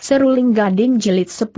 Seruling Gading Jelit 10.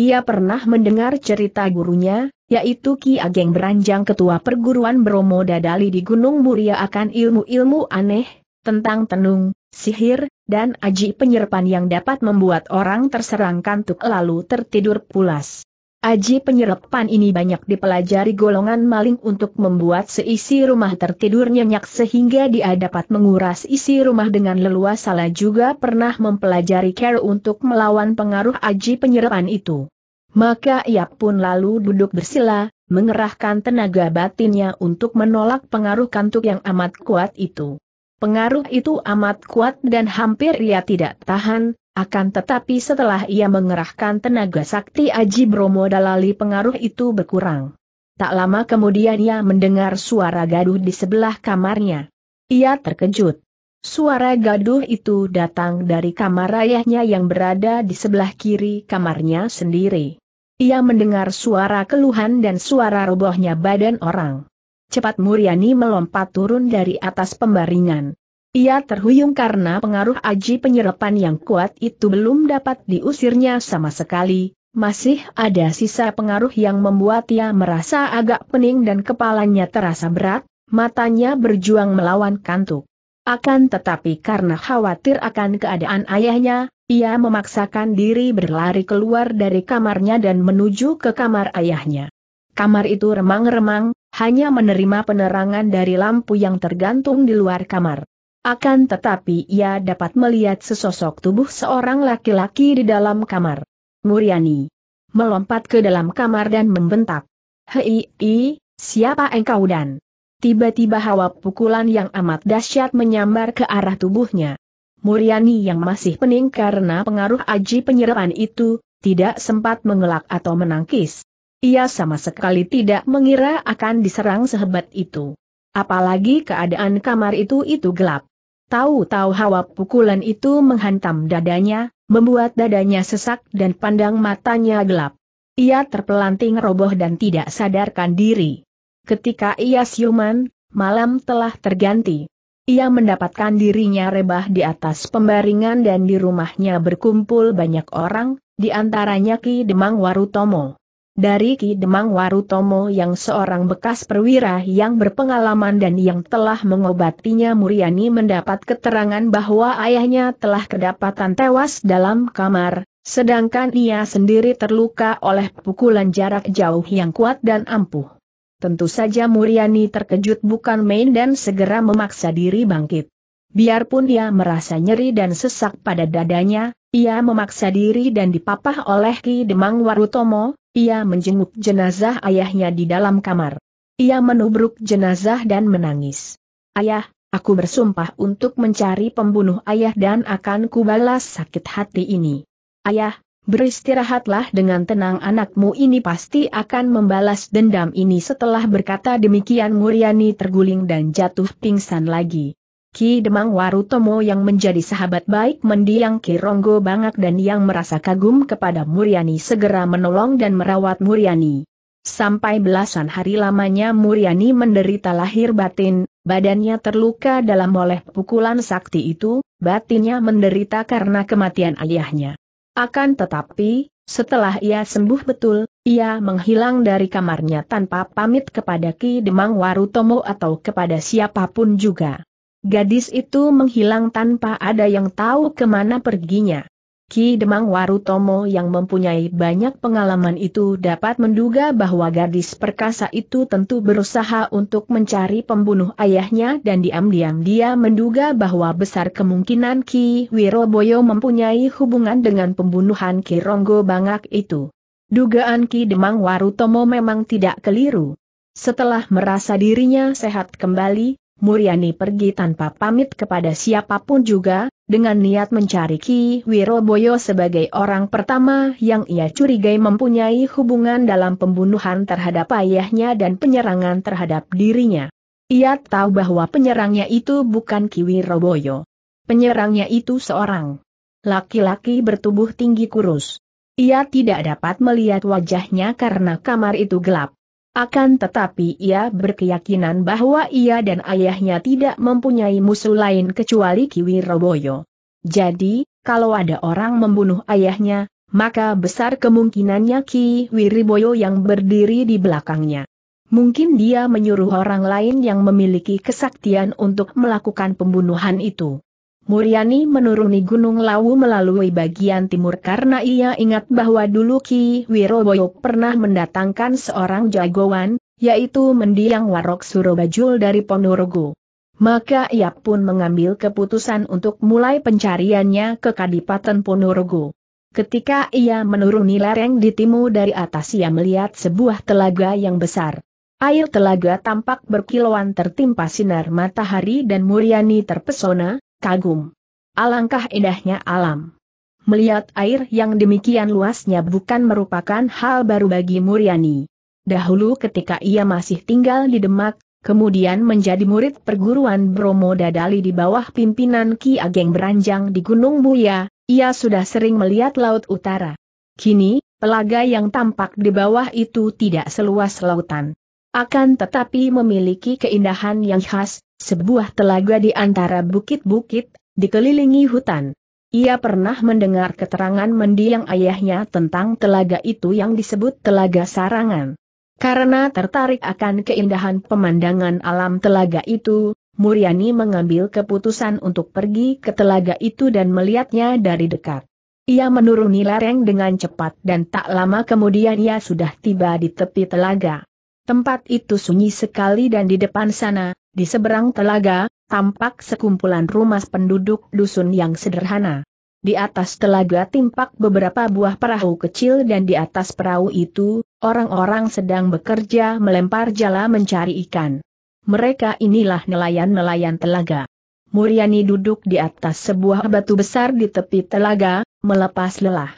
Ia pernah mendengar cerita gurunya, yaitu Ki Ageng Beranjang Ketua Perguruan Bromo Dadali di Gunung Muria akan ilmu-ilmu aneh, tentang tenung, sihir, dan aji penyerpan yang dapat membuat orang terserang kantuk lalu tertidur pulas. Aji penyerapan ini banyak dipelajari golongan maling untuk membuat seisi rumah tertidur nyenyak sehingga dia dapat menguras isi rumah dengan leluasa. Salah juga pernah mempelajari care untuk melawan pengaruh aji penyerapan itu. Maka ia pun lalu duduk bersila, mengerahkan tenaga batinnya untuk menolak pengaruh kantuk yang amat kuat itu. Pengaruh itu amat kuat dan hampir ia tidak tahan, akan tetapi setelah ia mengerahkan tenaga sakti Aji Bromo Dalali pengaruh itu berkurang. Tak lama kemudian ia mendengar suara gaduh di sebelah kamarnya. Ia terkejut. Suara gaduh itu datang dari kamar ayahnya yang berada di sebelah kiri kamarnya sendiri. Ia mendengar suara keluhan dan suara robohnya badan orang. Cepat Muriani melompat turun dari atas pembaringan. Ia terhuyung karena pengaruh aji penyerapan yang kuat itu belum dapat diusirnya sama sekali, masih ada sisa pengaruh yang membuat ia merasa agak pening dan kepalanya terasa berat, matanya berjuang melawan kantuk. Akan tetapi karena khawatir akan keadaan ayahnya, ia memaksakan diri berlari keluar dari kamarnya dan menuju ke kamar ayahnya. Kamar itu remang-remang, hanya menerima penerangan dari lampu yang tergantung di luar kamar. Akan tetapi ia dapat melihat sesosok tubuh seorang laki-laki di dalam kamar. Muriani melompat ke dalam kamar dan membentak. Hei, i, siapa engkau dan? Tiba-tiba hawa pukulan yang amat dahsyat menyambar ke arah tubuhnya. Muriani yang masih pening karena pengaruh aji penyerapan itu, tidak sempat mengelak atau menangkis. Ia sama sekali tidak mengira akan diserang sehebat itu. Apalagi keadaan kamar itu itu gelap. Tahu-tahu hawa pukulan itu menghantam dadanya, membuat dadanya sesak dan pandang matanya gelap. Ia terpelanting roboh dan tidak sadarkan diri. Ketika ia siuman, malam telah terganti. Ia mendapatkan dirinya rebah di atas pembaringan dan di rumahnya berkumpul banyak orang, di antaranya Ki Demang Warutomo dari Ki Demang Warutomo yang seorang bekas perwira yang berpengalaman dan yang telah mengobatinya Muriani mendapat keterangan bahwa ayahnya telah kedapatan tewas dalam kamar, sedangkan ia sendiri terluka oleh pukulan jarak jauh yang kuat dan ampuh. Tentu saja Muriani terkejut bukan main dan segera memaksa diri bangkit. Biarpun ia merasa nyeri dan sesak pada dadanya, ia memaksa diri dan dipapah oleh Ki Demang Warutomo, ia menjenguk jenazah ayahnya di dalam kamar. Ia menubruk jenazah dan menangis. Ayah, aku bersumpah untuk mencari pembunuh ayah dan akan kubalas sakit hati ini. Ayah, beristirahatlah dengan tenang anakmu ini pasti akan membalas dendam ini setelah berkata demikian Muriani terguling dan jatuh pingsan lagi. Ki Demang Warutomo yang menjadi sahabat baik mendiang Ki Ronggo Bangak dan yang merasa kagum kepada Muriani segera menolong dan merawat Muriani Sampai belasan hari lamanya Muriani menderita lahir batin, badannya terluka dalam oleh pukulan sakti itu, batinnya menderita karena kematian ayahnya. Akan tetapi, setelah ia sembuh betul, ia menghilang dari kamarnya tanpa pamit kepada Ki Demang Warutomo atau kepada siapapun juga. Gadis itu menghilang tanpa ada yang tahu kemana perginya. Ki Demang Warutomo yang mempunyai banyak pengalaman itu dapat menduga bahwa gadis perkasa itu tentu berusaha untuk mencari pembunuh ayahnya dan diam-diam dia menduga bahwa besar kemungkinan Ki Wiroboyo mempunyai hubungan dengan pembunuhan Ki Ronggo Bangak itu. Dugaan Ki Demang Warutomo memang tidak keliru. Setelah merasa dirinya sehat kembali, Muriani pergi tanpa pamit kepada siapapun juga, dengan niat mencari Ki Wiroboyo sebagai orang pertama yang ia curigai mempunyai hubungan dalam pembunuhan terhadap ayahnya dan penyerangan terhadap dirinya. Ia tahu bahwa penyerangnya itu bukan Ki Wiroboyo. Penyerangnya itu seorang laki-laki bertubuh tinggi kurus. Ia tidak dapat melihat wajahnya karena kamar itu gelap. Akan tetapi ia berkeyakinan bahwa ia dan ayahnya tidak mempunyai musuh lain kecuali Kiwi Roboyo. Jadi, kalau ada orang membunuh ayahnya, maka besar kemungkinannya Ki Wiriboyo yang berdiri di belakangnya. Mungkin dia menyuruh orang lain yang memiliki kesaktian untuk melakukan pembunuhan itu. Muriani menuruni Gunung Lawu melalui bagian timur karena ia ingat bahwa dulu Ki Wiroboyo pernah mendatangkan seorang jagoan, yaitu mendiang Warok Surobajul dari Ponorogo. Maka ia pun mengambil keputusan untuk mulai pencariannya ke Kadipaten Ponorogo. Ketika ia menuruni lereng di timur dari atas ia melihat sebuah telaga yang besar. Air telaga tampak berkilauan tertimpa sinar matahari dan Muriani terpesona, kagum. Alangkah indahnya alam. Melihat air yang demikian luasnya bukan merupakan hal baru bagi Muriani. Dahulu ketika ia masih tinggal di Demak, kemudian menjadi murid perguruan Bromo Dadali di bawah pimpinan Ki Ageng Beranjang di Gunung Buya, ia sudah sering melihat Laut Utara. Kini, pelaga yang tampak di bawah itu tidak seluas lautan akan tetapi memiliki keindahan yang khas, sebuah telaga di antara bukit-bukit, dikelilingi hutan. Ia pernah mendengar keterangan mendiang ayahnya tentang telaga itu yang disebut Telaga Sarangan. Karena tertarik akan keindahan pemandangan alam telaga itu, Muriani mengambil keputusan untuk pergi ke telaga itu dan melihatnya dari dekat. Ia menuruni lereng dengan cepat dan tak lama kemudian ia sudah tiba di tepi telaga. Tempat itu sunyi sekali dan di depan sana, di seberang telaga, tampak sekumpulan rumah penduduk dusun yang sederhana. Di atas telaga timpak beberapa buah perahu kecil dan di atas perahu itu, orang-orang sedang bekerja melempar jala mencari ikan. Mereka inilah nelayan-nelayan telaga. Muriani duduk di atas sebuah batu besar di tepi telaga, melepas lelah.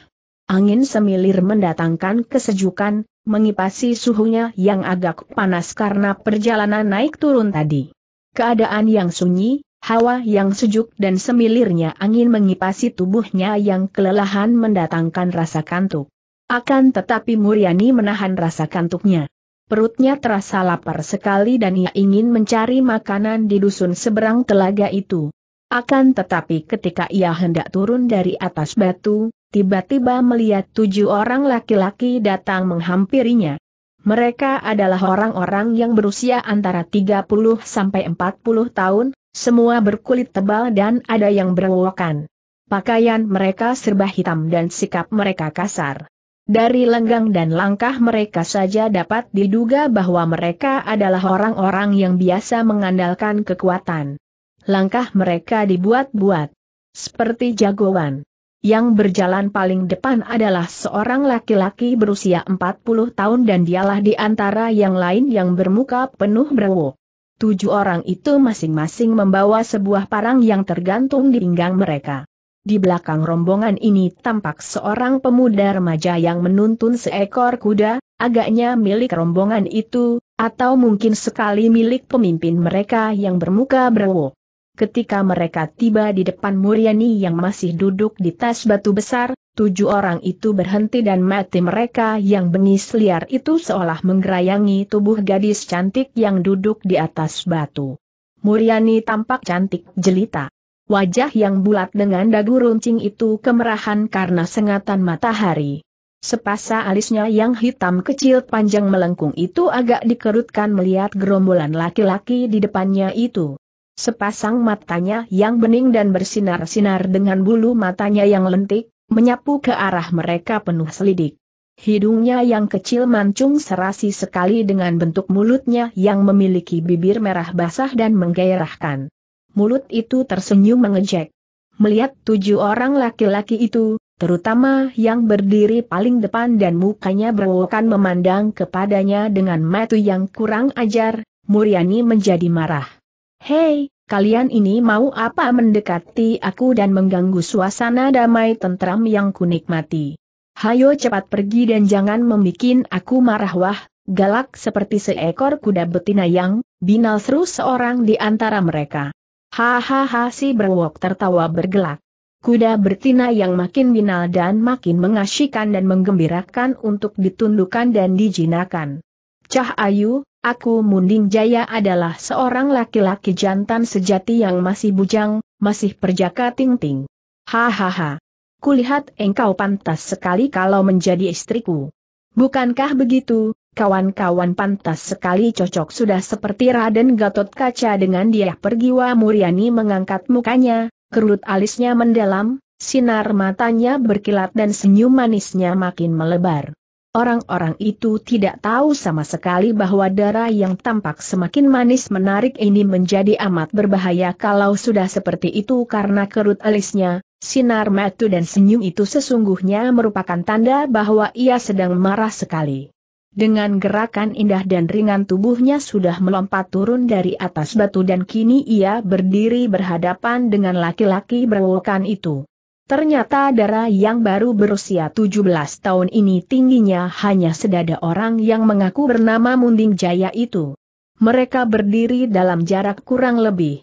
Angin semilir mendatangkan kesejukan, mengipasi suhunya yang agak panas karena perjalanan naik turun tadi. Keadaan yang sunyi, hawa yang sejuk dan semilirnya angin mengipasi tubuhnya yang kelelahan mendatangkan rasa kantuk. Akan tetapi Muriani menahan rasa kantuknya. Perutnya terasa lapar sekali dan ia ingin mencari makanan di dusun seberang telaga itu. Akan tetapi ketika ia hendak turun dari atas batu, tiba-tiba melihat tujuh orang laki-laki datang menghampirinya. Mereka adalah orang-orang yang berusia antara 30 sampai 40 tahun, semua berkulit tebal dan ada yang berwokan. Pakaian mereka serba hitam dan sikap mereka kasar. Dari lenggang dan langkah mereka saja dapat diduga bahwa mereka adalah orang-orang yang biasa mengandalkan kekuatan langkah mereka dibuat-buat. Seperti jagoan. Yang berjalan paling depan adalah seorang laki-laki berusia 40 tahun dan dialah di antara yang lain yang bermuka penuh berwo. Tujuh orang itu masing-masing membawa sebuah parang yang tergantung di pinggang mereka. Di belakang rombongan ini tampak seorang pemuda remaja yang menuntun seekor kuda, agaknya milik rombongan itu, atau mungkin sekali milik pemimpin mereka yang bermuka brewo. Ketika mereka tiba di depan Muriani yang masih duduk di tas batu besar, tujuh orang itu berhenti dan mati mereka yang bengis liar itu seolah menggerayangi tubuh gadis cantik yang duduk di atas batu. Muriani tampak cantik jelita. Wajah yang bulat dengan dagu runcing itu kemerahan karena sengatan matahari. Sepasa alisnya yang hitam kecil panjang melengkung itu agak dikerutkan melihat gerombolan laki-laki di depannya itu. Sepasang matanya yang bening dan bersinar-sinar dengan bulu matanya yang lentik, menyapu ke arah mereka penuh selidik. Hidungnya yang kecil mancung serasi sekali dengan bentuk mulutnya yang memiliki bibir merah basah dan menggairahkan. Mulut itu tersenyum mengejek. Melihat tujuh orang laki-laki itu, terutama yang berdiri paling depan dan mukanya berwokan memandang kepadanya dengan mata yang kurang ajar, Muriani menjadi marah. Hei, kalian ini mau apa mendekati aku dan mengganggu suasana damai tentram yang kunikmati? Hayo cepat pergi dan jangan membuat aku marah wah, galak seperti seekor kuda betina yang, binal seru seorang di antara mereka. Hahaha si berwok tertawa bergelak. Kuda betina yang makin binal dan makin mengasyikan dan menggembirakan untuk ditundukkan dan dijinakan. Cah Ayu, Aku Munding Jaya adalah seorang laki-laki jantan sejati yang masih bujang, masih perjaka ting-ting. Hahaha. Kulihat engkau pantas sekali kalau menjadi istriku. Bukankah begitu, kawan-kawan pantas sekali cocok sudah seperti Raden Gatot Kaca dengan dia pergiwa Muriani mengangkat mukanya, kerut alisnya mendalam, sinar matanya berkilat dan senyum manisnya makin melebar. Orang-orang itu tidak tahu sama sekali bahwa darah yang tampak semakin manis menarik ini menjadi amat berbahaya kalau sudah seperti itu karena kerut alisnya, sinar mata dan senyum itu sesungguhnya merupakan tanda bahwa ia sedang marah sekali. Dengan gerakan indah dan ringan tubuhnya sudah melompat turun dari atas batu dan kini ia berdiri berhadapan dengan laki-laki berwokan itu. Ternyata darah yang baru berusia 17 tahun ini tingginya hanya sedada orang yang mengaku bernama Munding Jaya itu. Mereka berdiri dalam jarak kurang lebih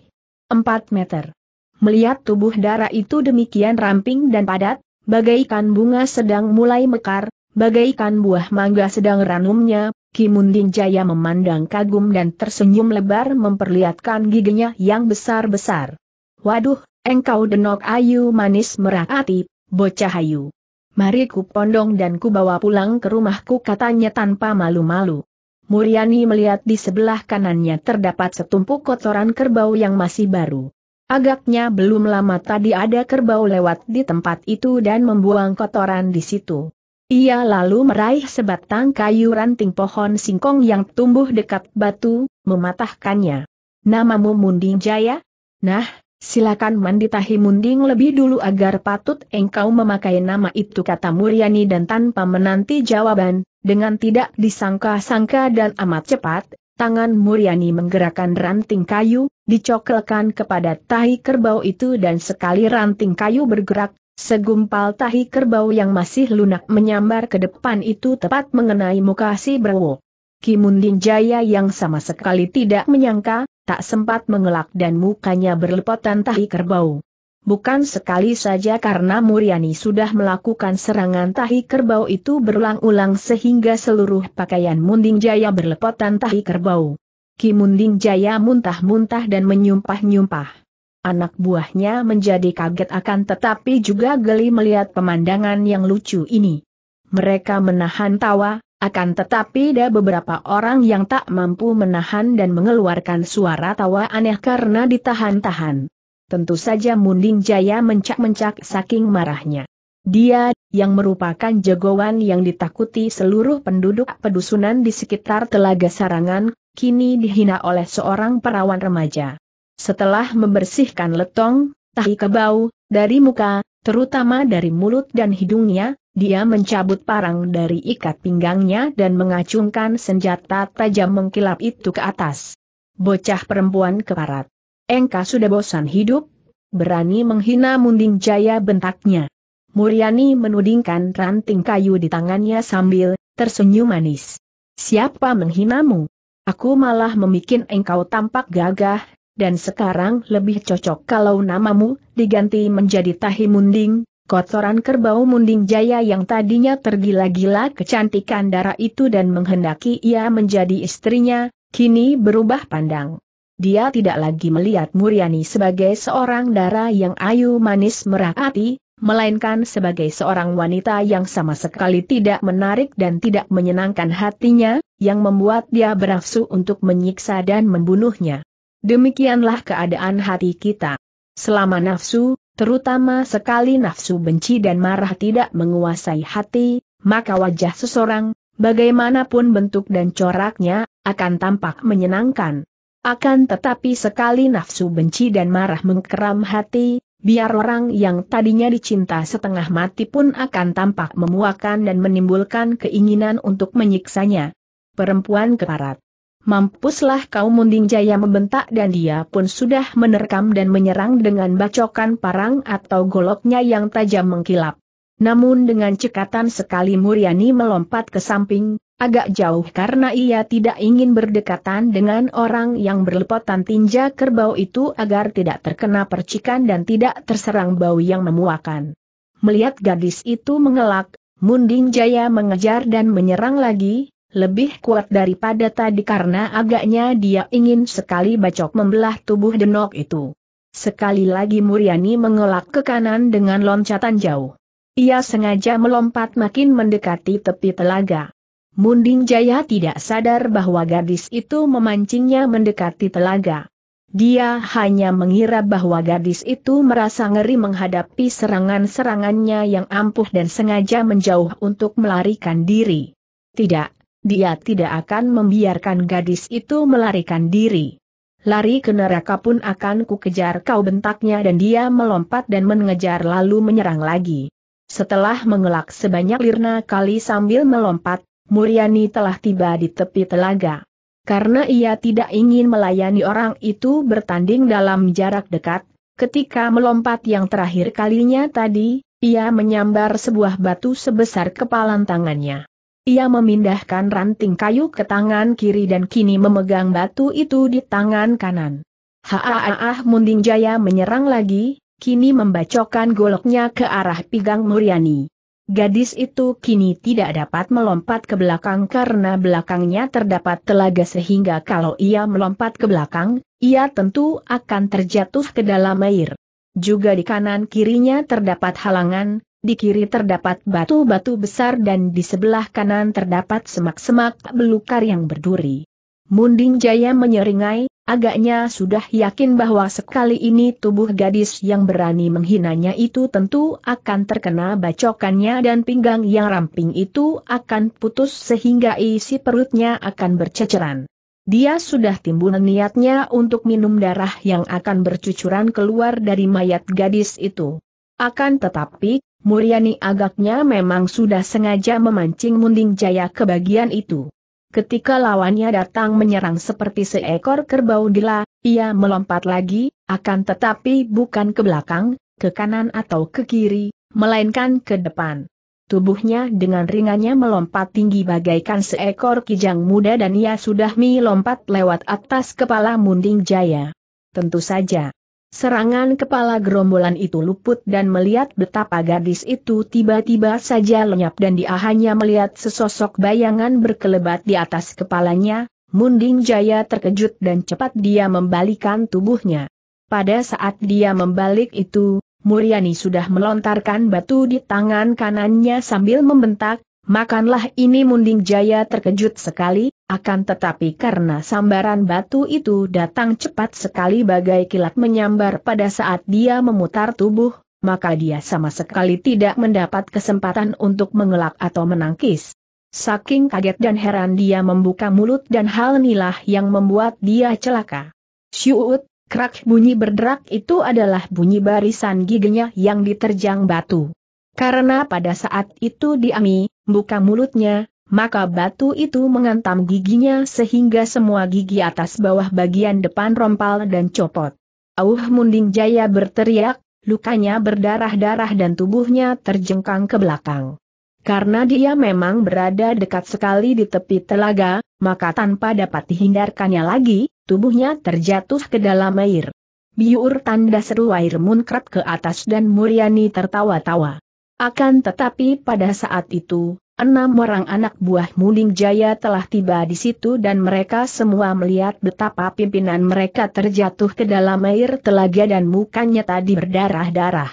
4 meter. Melihat tubuh darah itu demikian ramping dan padat, bagaikan bunga sedang mulai mekar, bagaikan buah mangga sedang ranumnya, Ki Munding Jaya memandang kagum dan tersenyum lebar memperlihatkan giginya yang besar-besar. Waduh, Engkau denok ayu manis merah merahati, bocah ayu. Mari ku pondong dan ku bawa pulang ke rumahku katanya tanpa malu-malu. Muriani melihat di sebelah kanannya terdapat setumpuk kotoran kerbau yang masih baru. Agaknya belum lama tadi ada kerbau lewat di tempat itu dan membuang kotoran di situ. Ia lalu meraih sebatang kayu ranting pohon singkong yang tumbuh dekat batu, mematahkannya. Namamu Munding Jaya? Nah, Silakan mandi tahi munding lebih dulu agar patut engkau memakai nama itu kata Muryani dan tanpa menanti jawaban, dengan tidak disangka-sangka dan amat cepat, tangan Muryani menggerakkan ranting kayu, dicokelkan kepada tahi kerbau itu dan sekali ranting kayu bergerak, segumpal tahi kerbau yang masih lunak menyambar ke depan itu tepat mengenai muka si Browo. Kimunding Jaya yang sama sekali tidak menyangka, tak sempat mengelak dan mukanya berlepotan tahi kerbau. Bukan sekali saja karena Muriani sudah melakukan serangan tahi kerbau itu berulang-ulang sehingga seluruh pakaian Munding Jaya berlepotan tahi kerbau. Ki Munding Jaya muntah-muntah dan menyumpah-nyumpah. Anak buahnya menjadi kaget akan tetapi juga geli melihat pemandangan yang lucu ini. Mereka menahan tawa, akan tetapi ada beberapa orang yang tak mampu menahan dan mengeluarkan suara tawa aneh karena ditahan-tahan. Tentu saja Munding Jaya mencak-mencak saking marahnya. Dia, yang merupakan jagoan yang ditakuti seluruh penduduk pedusunan di sekitar Telaga Sarangan, kini dihina oleh seorang perawan remaja. Setelah membersihkan letong, tahi kebau, dari muka, terutama dari mulut dan hidungnya, dia mencabut parang dari ikat pinggangnya dan mengacungkan senjata tajam mengkilap itu ke atas. Bocah perempuan keparat. Engkau sudah bosan hidup? Berani menghina Munding Jaya bentaknya. Muriani menudingkan ranting kayu di tangannya sambil tersenyum manis. Siapa menghinamu? Aku malah memikin engkau tampak gagah, dan sekarang lebih cocok kalau namamu diganti menjadi Tahi Munding, kotoran kerbau Munding Jaya yang tadinya tergila-gila kecantikan darah itu dan menghendaki ia menjadi istrinya, kini berubah pandang. Dia tidak lagi melihat Muriani sebagai seorang darah yang ayu manis merakati, melainkan sebagai seorang wanita yang sama sekali tidak menarik dan tidak menyenangkan hatinya, yang membuat dia berafsu untuk menyiksa dan membunuhnya. Demikianlah keadaan hati kita. Selama nafsu, terutama sekali nafsu benci dan marah tidak menguasai hati, maka wajah seseorang, bagaimanapun bentuk dan coraknya, akan tampak menyenangkan. Akan tetapi sekali nafsu benci dan marah mengkeram hati, biar orang yang tadinya dicinta setengah mati pun akan tampak memuakan dan menimbulkan keinginan untuk menyiksanya. Perempuan keparat Mampuslah kau munding jaya membentak dan dia pun sudah menerkam dan menyerang dengan bacokan parang atau goloknya yang tajam mengkilap. Namun dengan cekatan sekali Muriani melompat ke samping, agak jauh karena ia tidak ingin berdekatan dengan orang yang berlepotan tinja kerbau itu agar tidak terkena percikan dan tidak terserang bau yang memuakan. Melihat gadis itu mengelak, Munding Jaya mengejar dan menyerang lagi, lebih kuat daripada tadi karena agaknya dia ingin sekali bacok membelah tubuh denok itu. Sekali lagi Muriani mengelak ke kanan dengan loncatan jauh. Ia sengaja melompat makin mendekati tepi telaga. Munding Jaya tidak sadar bahwa gadis itu memancingnya mendekati telaga. Dia hanya mengira bahwa gadis itu merasa ngeri menghadapi serangan-serangannya yang ampuh dan sengaja menjauh untuk melarikan diri. Tidak, dia tidak akan membiarkan gadis itu melarikan diri. Lari ke neraka pun akan kukejar, kau bentaknya dan dia melompat dan mengejar lalu menyerang lagi. Setelah mengelak sebanyak lirna kali sambil melompat, Muryani telah tiba di tepi telaga. Karena ia tidak ingin melayani orang itu bertanding dalam jarak dekat, ketika melompat yang terakhir kalinya tadi, ia menyambar sebuah batu sebesar kepalan tangannya. Ia memindahkan ranting kayu ke tangan kiri dan kini memegang batu itu di tangan kanan. Haaah Munding Jaya menyerang lagi, kini membacokkan goloknya ke arah pinggang Muriani. Gadis itu kini tidak dapat melompat ke belakang karena belakangnya terdapat telaga sehingga kalau ia melompat ke belakang, ia tentu akan terjatuh ke dalam air. Juga di kanan kirinya terdapat halangan, di kiri terdapat batu-batu besar dan di sebelah kanan terdapat semak-semak belukar yang berduri. Munding Jaya menyeringai, agaknya sudah yakin bahwa sekali ini tubuh gadis yang berani menghinanya itu tentu akan terkena bacokannya dan pinggang yang ramping itu akan putus sehingga isi perutnya akan berceceran. Dia sudah timbul niatnya untuk minum darah yang akan bercucuran keluar dari mayat gadis itu. Akan tetapi, Muriani agaknya memang sudah sengaja memancing Munding Jaya ke bagian itu. Ketika lawannya datang menyerang seperti seekor kerbau gila, ia melompat lagi, akan tetapi bukan ke belakang, ke kanan atau ke kiri, melainkan ke depan. Tubuhnya dengan ringannya melompat tinggi bagaikan seekor kijang muda dan ia sudah melompat lewat atas kepala Munding Jaya. Tentu saja, Serangan kepala gerombolan itu luput dan melihat betapa gadis itu tiba-tiba saja lenyap dan dia hanya melihat sesosok bayangan berkelebat di atas kepalanya, Munding Jaya terkejut dan cepat dia membalikan tubuhnya. Pada saat dia membalik itu, Muriani sudah melontarkan batu di tangan kanannya sambil membentak, makanlah ini Munding Jaya terkejut sekali, akan tetapi karena sambaran batu itu datang cepat sekali bagai kilat menyambar pada saat dia memutar tubuh, maka dia sama sekali tidak mendapat kesempatan untuk mengelak atau menangkis. Saking kaget dan heran dia membuka mulut dan hal inilah yang membuat dia celaka. Syuut, krak bunyi berderak itu adalah bunyi barisan giginya yang diterjang batu. Karena pada saat itu Diami, buka mulutnya, maka batu itu mengantam giginya sehingga semua gigi atas bawah bagian depan rompal dan copot. Auh Munding Jaya berteriak, lukanya berdarah-darah dan tubuhnya terjengkang ke belakang. Karena dia memang berada dekat sekali di tepi telaga, maka tanpa dapat dihindarkannya lagi, tubuhnya terjatuh ke dalam air. Biur tanda seru air munkrat ke atas dan Muriani tertawa-tawa. Akan tetapi pada saat itu, enam orang anak buah Muling Jaya telah tiba di situ dan mereka semua melihat betapa pimpinan mereka terjatuh ke dalam air telaga dan mukanya tadi berdarah-darah.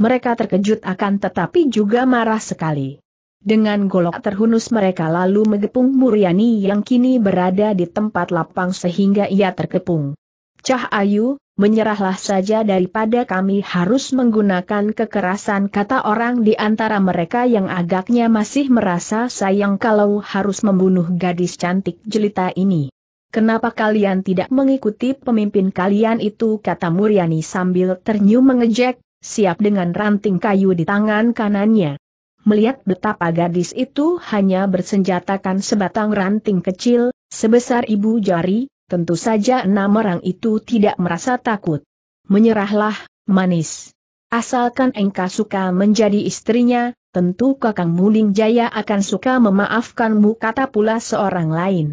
Mereka terkejut akan tetapi juga marah sekali. Dengan golok terhunus mereka lalu mengepung Muriani yang kini berada di tempat lapang sehingga ia terkepung. Cah Ayu, menyerahlah saja daripada kami harus menggunakan kekerasan kata orang di antara mereka yang agaknya masih merasa sayang kalau harus membunuh gadis cantik jelita ini. Kenapa kalian tidak mengikuti pemimpin kalian itu kata Muryani sambil ternyum mengejek, siap dengan ranting kayu di tangan kanannya. Melihat betapa gadis itu hanya bersenjatakan sebatang ranting kecil, sebesar ibu jari, tentu saja enam orang itu tidak merasa takut. Menyerahlah, manis. Asalkan engkau suka menjadi istrinya, tentu kakang Muling Jaya akan suka memaafkanmu kata pula seorang lain.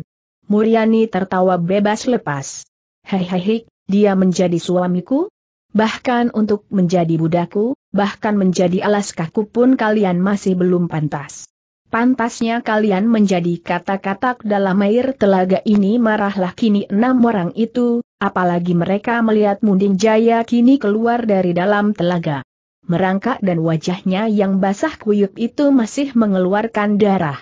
Muriani tertawa bebas lepas. Hehehe, dia menjadi suamiku? Bahkan untuk menjadi budaku, bahkan menjadi alas kaku pun kalian masih belum pantas. Pantasnya kalian menjadi kata-kata dalam air telaga ini marahlah kini enam orang itu, apalagi mereka melihat Munding Jaya kini keluar dari dalam telaga. Merangkak dan wajahnya yang basah kuyup itu masih mengeluarkan darah.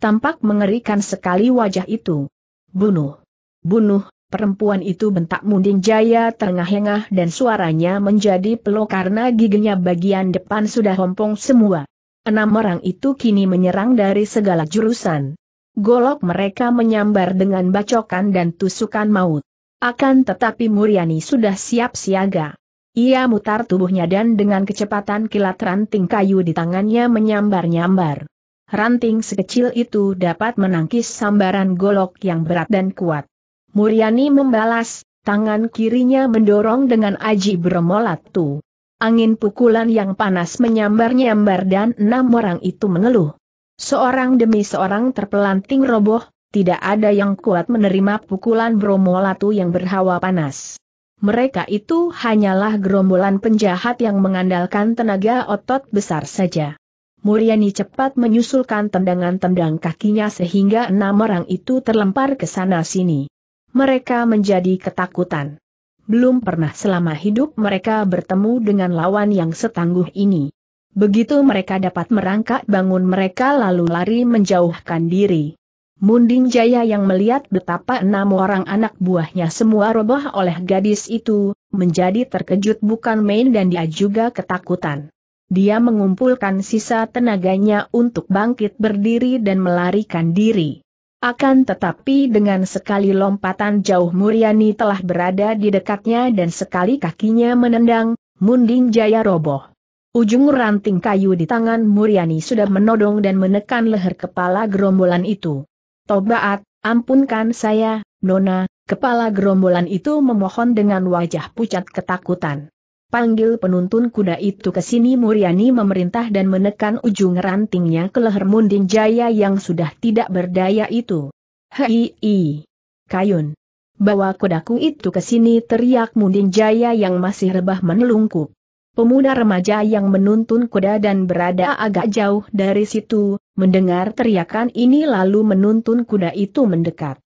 Tampak mengerikan sekali wajah itu. Bunuh! Bunuh! Perempuan itu bentak Munding Jaya terengah-engah dan suaranya menjadi pelo karena giginya bagian depan sudah hompong semua. Enam orang itu kini menyerang dari segala jurusan. Golok mereka menyambar dengan bacokan dan tusukan maut. Akan tetapi Muriani sudah siap siaga. Ia mutar tubuhnya dan dengan kecepatan kilat ranting kayu di tangannya menyambar-nyambar. Ranting sekecil itu dapat menangkis sambaran golok yang berat dan kuat. Muriani membalas, tangan kirinya mendorong dengan aji bermolat tuh. Angin pukulan yang panas menyambar-nyambar dan enam orang itu mengeluh. Seorang demi seorang terpelanting roboh, tidak ada yang kuat menerima pukulan Bromo Latu yang berhawa panas. Mereka itu hanyalah gerombolan penjahat yang mengandalkan tenaga otot besar saja. Muriani cepat menyusulkan tendangan-tendang kakinya sehingga enam orang itu terlempar ke sana-sini. Mereka menjadi ketakutan. Belum pernah selama hidup mereka bertemu dengan lawan yang setangguh ini. Begitu mereka dapat merangkak bangun mereka lalu lari menjauhkan diri. Munding Jaya yang melihat betapa enam orang anak buahnya semua roboh oleh gadis itu, menjadi terkejut bukan main dan dia juga ketakutan. Dia mengumpulkan sisa tenaganya untuk bangkit berdiri dan melarikan diri. Akan tetapi dengan sekali lompatan jauh Muriani telah berada di dekatnya dan sekali kakinya menendang, Munding Jaya roboh. Ujung ranting kayu di tangan Muriani sudah menodong dan menekan leher kepala gerombolan itu. Tobaat, ampunkan saya, Nona, kepala gerombolan itu memohon dengan wajah pucat ketakutan. Panggil penuntun kuda itu ke sini Muriani memerintah dan menekan ujung rantingnya ke leher Munding Jaya yang sudah tidak berdaya itu. Hei, Kayun. Bawa kudaku itu ke sini teriak Munding Jaya yang masih rebah menelungkup. Pemuda remaja yang menuntun kuda dan berada agak jauh dari situ, mendengar teriakan ini lalu menuntun kuda itu mendekat.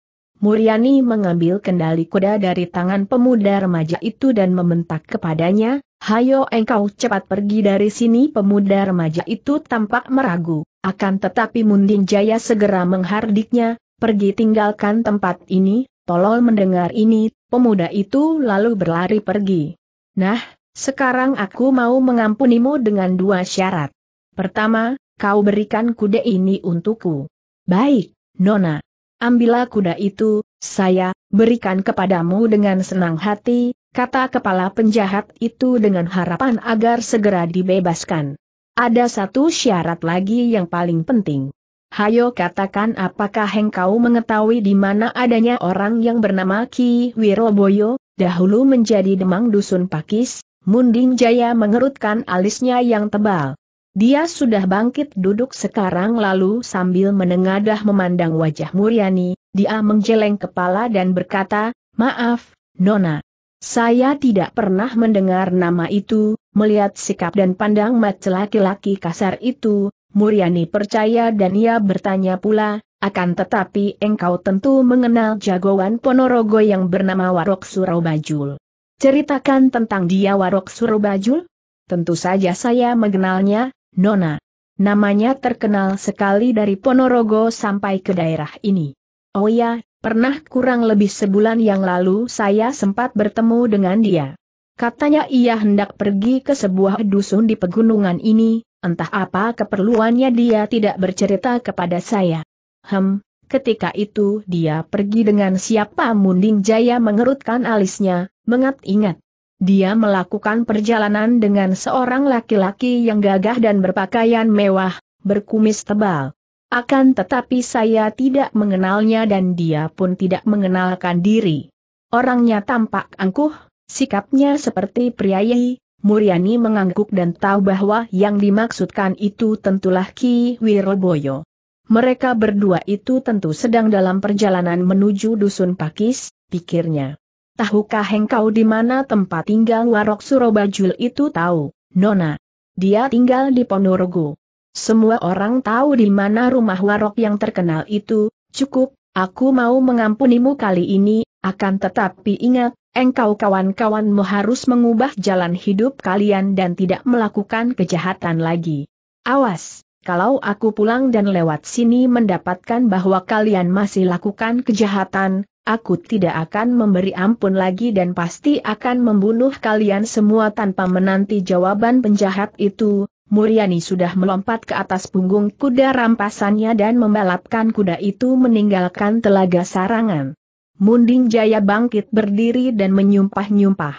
Muryani mengambil kendali kuda dari tangan pemuda remaja itu dan membentak kepadanya, Hayo engkau cepat pergi dari sini pemuda remaja itu tampak meragu, akan tetapi Munding Jaya segera menghardiknya, pergi tinggalkan tempat ini, tolol mendengar ini, pemuda itu lalu berlari pergi. Nah, sekarang aku mau mengampunimu dengan dua syarat. Pertama, kau berikan kuda ini untukku. Baik, Nona, Ambillah kuda itu, saya, berikan kepadamu dengan senang hati, kata kepala penjahat itu dengan harapan agar segera dibebaskan. Ada satu syarat lagi yang paling penting. Hayo katakan apakah engkau mengetahui di mana adanya orang yang bernama Ki Wiroboyo, dahulu menjadi demang dusun Pakis, Munding Jaya mengerutkan alisnya yang tebal. Dia sudah bangkit duduk sekarang lalu sambil menengadah memandang wajah Muriani, dia menjeleng kepala dan berkata, Maaf, Nona. Saya tidak pernah mendengar nama itu, melihat sikap dan pandang mata laki-laki kasar itu, Muriani percaya dan ia bertanya pula, akan tetapi engkau tentu mengenal jagoan Ponorogo yang bernama Warok Surabajul. Ceritakan tentang dia Warok Surabajul? Tentu saja saya mengenalnya, Nona. Namanya terkenal sekali dari Ponorogo sampai ke daerah ini. Oh ya, pernah kurang lebih sebulan yang lalu saya sempat bertemu dengan dia. Katanya ia hendak pergi ke sebuah dusun di pegunungan ini, entah apa keperluannya dia tidak bercerita kepada saya. Hem, ketika itu dia pergi dengan siapa Munding Jaya mengerutkan alisnya, mengat-ingat. Dia melakukan perjalanan dengan seorang laki-laki yang gagah dan berpakaian mewah, berkumis tebal. Akan tetapi saya tidak mengenalnya dan dia pun tidak mengenalkan diri. Orangnya tampak angkuh, sikapnya seperti priayi, Muriani mengangguk dan tahu bahwa yang dimaksudkan itu tentulah Ki Wirboyo. Mereka berdua itu tentu sedang dalam perjalanan menuju Dusun Pakis, pikirnya. Tahukah engkau di mana tempat tinggal Warok Surobajul itu tahu, Nona? Dia tinggal di Ponorogo. Semua orang tahu di mana rumah Warok yang terkenal itu, cukup, aku mau mengampunimu kali ini, akan tetapi ingat, engkau kawan-kawanmu harus mengubah jalan hidup kalian dan tidak melakukan kejahatan lagi. Awas, kalau aku pulang dan lewat sini mendapatkan bahwa kalian masih lakukan kejahatan, aku tidak akan memberi ampun lagi dan pasti akan membunuh kalian semua tanpa menanti jawaban penjahat itu. Muriani sudah melompat ke atas punggung kuda rampasannya dan membalapkan kuda itu meninggalkan telaga sarangan. Munding Jaya bangkit berdiri dan menyumpah-nyumpah.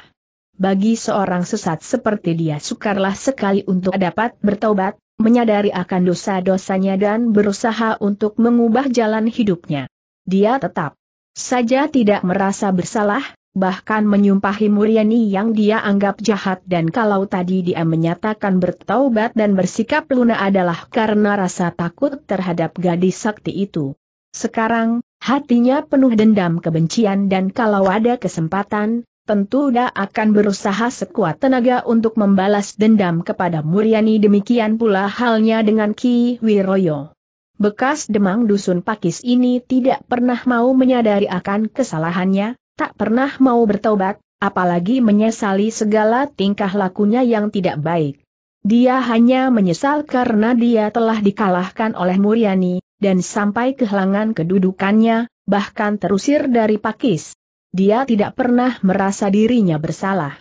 Bagi seorang sesat seperti dia sukarlah sekali untuk dapat bertobat, menyadari akan dosa-dosanya dan berusaha untuk mengubah jalan hidupnya. Dia tetap saja tidak merasa bersalah, bahkan menyumpahi Muriani yang dia anggap jahat dan kalau tadi dia menyatakan bertaubat dan bersikap lunak adalah karena rasa takut terhadap gadis sakti itu. Sekarang, hatinya penuh dendam kebencian dan kalau ada kesempatan, tentu dia akan berusaha sekuat tenaga untuk membalas dendam kepada Muriani demikian pula halnya dengan Ki Wiroyo. Bekas demang dusun pakis ini tidak pernah mau menyadari akan kesalahannya, tak pernah mau bertobat, apalagi menyesali segala tingkah lakunya yang tidak baik. Dia hanya menyesal karena dia telah dikalahkan oleh Muriani, dan sampai kehilangan kedudukannya, bahkan terusir dari Pakis. Dia tidak pernah merasa dirinya bersalah.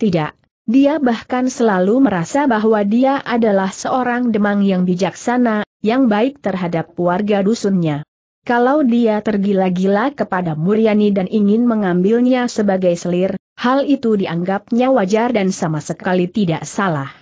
Tidak, dia bahkan selalu merasa bahwa dia adalah seorang demang yang bijaksana, yang baik terhadap warga dusunnya. Kalau dia tergila-gila kepada Muryani dan ingin mengambilnya sebagai selir, hal itu dianggapnya wajar dan sama sekali tidak salah.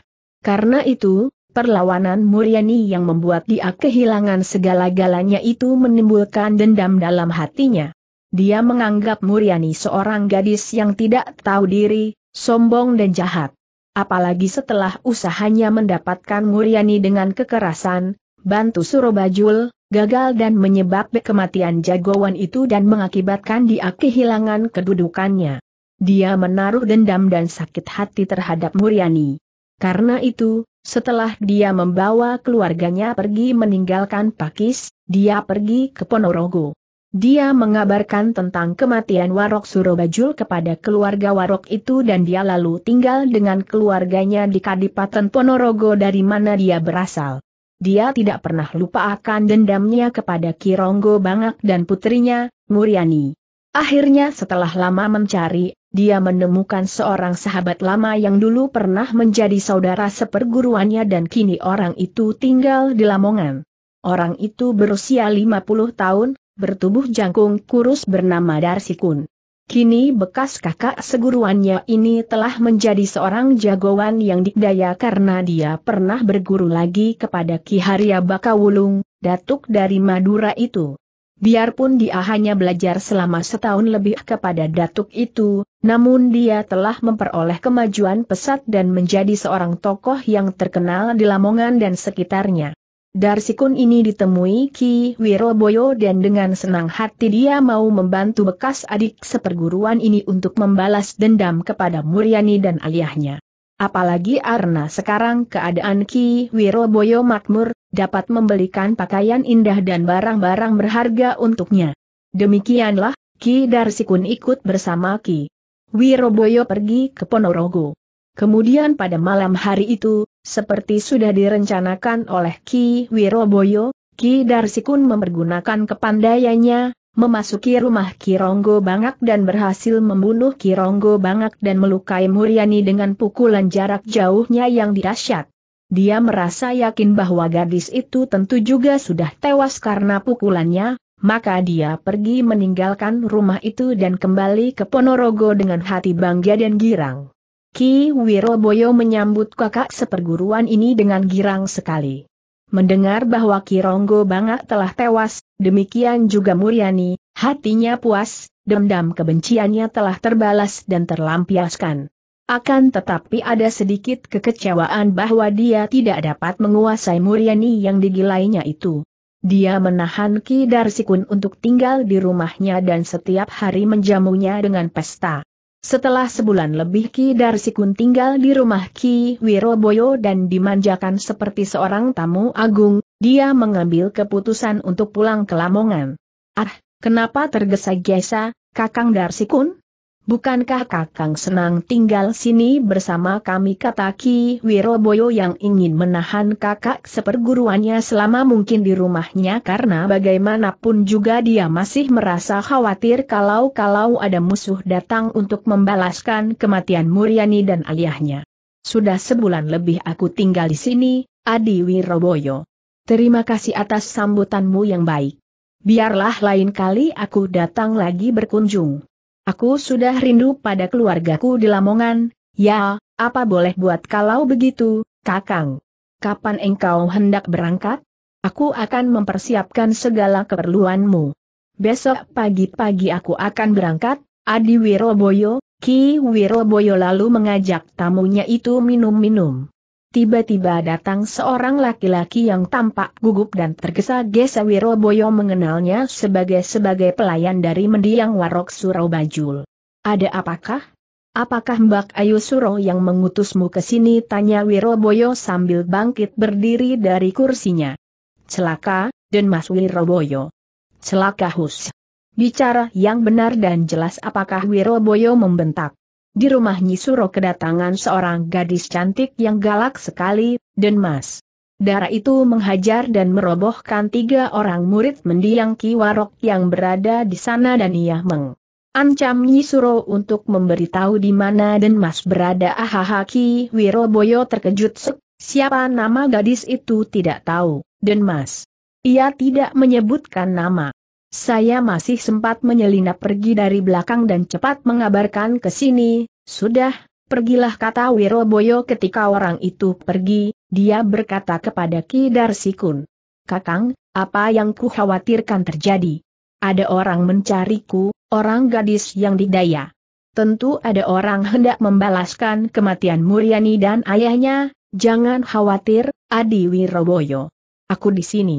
Karena itu, perlawanan Muryani yang membuat dia kehilangan segala-galanya itu menimbulkan dendam dalam hatinya. Dia menganggap Muryani seorang gadis yang tidak tahu diri, sombong dan jahat. Apalagi setelah usahanya mendapatkan Muriani dengan kekerasan, bantu Surobajul, gagal dan menyebabkan kematian jagoan itu dan mengakibatkan dia kehilangan kedudukannya. Dia menaruh dendam dan sakit hati terhadap Muriani. Karena itu, setelah dia membawa keluarganya pergi meninggalkan Pakis, dia pergi ke Ponorogo. Dia mengabarkan tentang kematian Warok Surobajul kepada keluarga Warok itu dan dia lalu tinggal dengan keluarganya di Kadipaten Ponorogo dari mana dia berasal. Dia tidak pernah lupa akan dendamnya kepada Kironggo Bangak dan putrinya, Muriani. Akhirnya setelah lama mencari, dia menemukan seorang sahabat lama yang dulu pernah menjadi saudara seperguruannya dan kini orang itu tinggal di Lamongan. Orang itu berusia 50 tahun, bertubuh jangkung kurus bernama Darsikun. Kini bekas kakak seguruannya ini telah menjadi seorang jagoan yang dikdaya karena dia pernah berguru lagi kepada Ki Harya Bakawulung, datuk dari Madura itu. Biarpun dia hanya belajar selama setahun lebih kepada datuk itu, namun dia telah memperoleh kemajuan pesat dan menjadi seorang tokoh yang terkenal di Lamongan dan sekitarnya. Darsikun ini ditemui Ki Wiroboyo dan dengan senang hati dia mau membantu bekas adik seperguruan ini untuk membalas dendam kepada Muryani dan aliahnya. Apalagi Arna sekarang keadaan Ki Wiroboyo makmur, dapat membelikan pakaian indah dan barang-barang berharga untuknya. Demikianlah, Ki Darsikun ikut bersama Ki Wiroboyo pergi ke Ponorogo. Kemudian pada malam hari itu, seperti sudah direncanakan oleh Ki Wiroboyo, Ki Darsikun mempergunakan kepandaiannya, memasuki rumah Ki Kironggo Bangak dan berhasil membunuh Ki Kironggo Bangak dan melukai Muriani dengan pukulan jarak jauhnya yang dahsyat. Dia merasa yakin bahwa gadis itu tentu juga sudah tewas karena pukulannya, maka dia pergi meninggalkan rumah itu dan kembali ke Ponorogo dengan hati bangga dan girang. Ki Wiroboyo menyambut kakak seperguruan ini dengan girang sekali. Mendengar bahwa Ki Ronggo Bangak telah tewas, demikian juga Muryani, hatinya puas, dendam kebenciannya telah terbalas dan terlampiaskan. Akan tetapi ada sedikit kekecewaan bahwa dia tidak dapat menguasai Muryani yang digilainya itu. Dia menahan Ki Darsikun untuk tinggal di rumahnya dan setiap hari menjamunya dengan pesta. Setelah sebulan lebih Ki Darsikun tinggal di rumah Ki Wiroboyo dan dimanjakan seperti seorang tamu agung, dia mengambil keputusan untuk pulang ke Lamongan. Ah, kenapa tergesa-gesa, Kakang Darsikun? Bukankah Kakang senang tinggal sini bersama kami kata Ki Wiroboyo yang ingin menahan kakak seperguruannya selama mungkin di rumahnya karena bagaimanapun juga dia masih merasa khawatir kalau-kalau ada musuh datang untuk membalaskan kematian Muriani dan ayahnya. Sudah sebulan lebih aku tinggal di sini, Adi Wiroboyo. Terima kasih atas sambutanmu yang baik. Biarlah lain kali aku datang lagi berkunjung. Aku sudah rindu pada keluargaku di Lamongan, ya, apa boleh buat kalau begitu, kakang. Kapan engkau hendak berangkat? Aku akan mempersiapkan segala keperluanmu. Besok pagi-pagi aku akan berangkat, Adi Wiroboyo, Ki Wiroboyo lalu mengajak tamunya itu minum-minum. Tiba-tiba datang seorang laki-laki yang tampak gugup dan tergesa-gesa Wiroboyo mengenalnya sebagai sebagai pelayan dari mendiang Warok Surabajul. Ada apakah? Apakah Mbak Ayu Suro yang mengutusmu ke sini? Tanya Wiroboyo sambil bangkit berdiri dari kursinya. Celaka, dan Mas Wiroboyo. Celaka hus. Bicara yang benar dan jelas apakah Wiroboyo membentak. Di rumah Nyisuro kedatangan seorang gadis cantik yang galak sekali, Denmas. Darah itu menghajar dan merobohkan tiga orang murid mendiang warok yang berada di sana dan ia meng. Ancam Nyisuro untuk memberitahu di mana Denmas berada ahaha Wiroboyo terkejut sek, siapa nama gadis itu tidak tahu, Denmas. Ia tidak menyebutkan nama. Saya masih sempat menyelinap pergi dari belakang dan cepat mengabarkan ke sini, sudah, pergilah kata Wiroboyo ketika orang itu pergi, dia berkata kepada Ki Darsikun, Kakang, apa yang kukhawatirkan terjadi? Ada orang mencariku, orang gadis yang didaya. Tentu ada orang hendak membalaskan kematian Muriani dan ayahnya, jangan khawatir, Adi Wiroboyo. Aku di sini.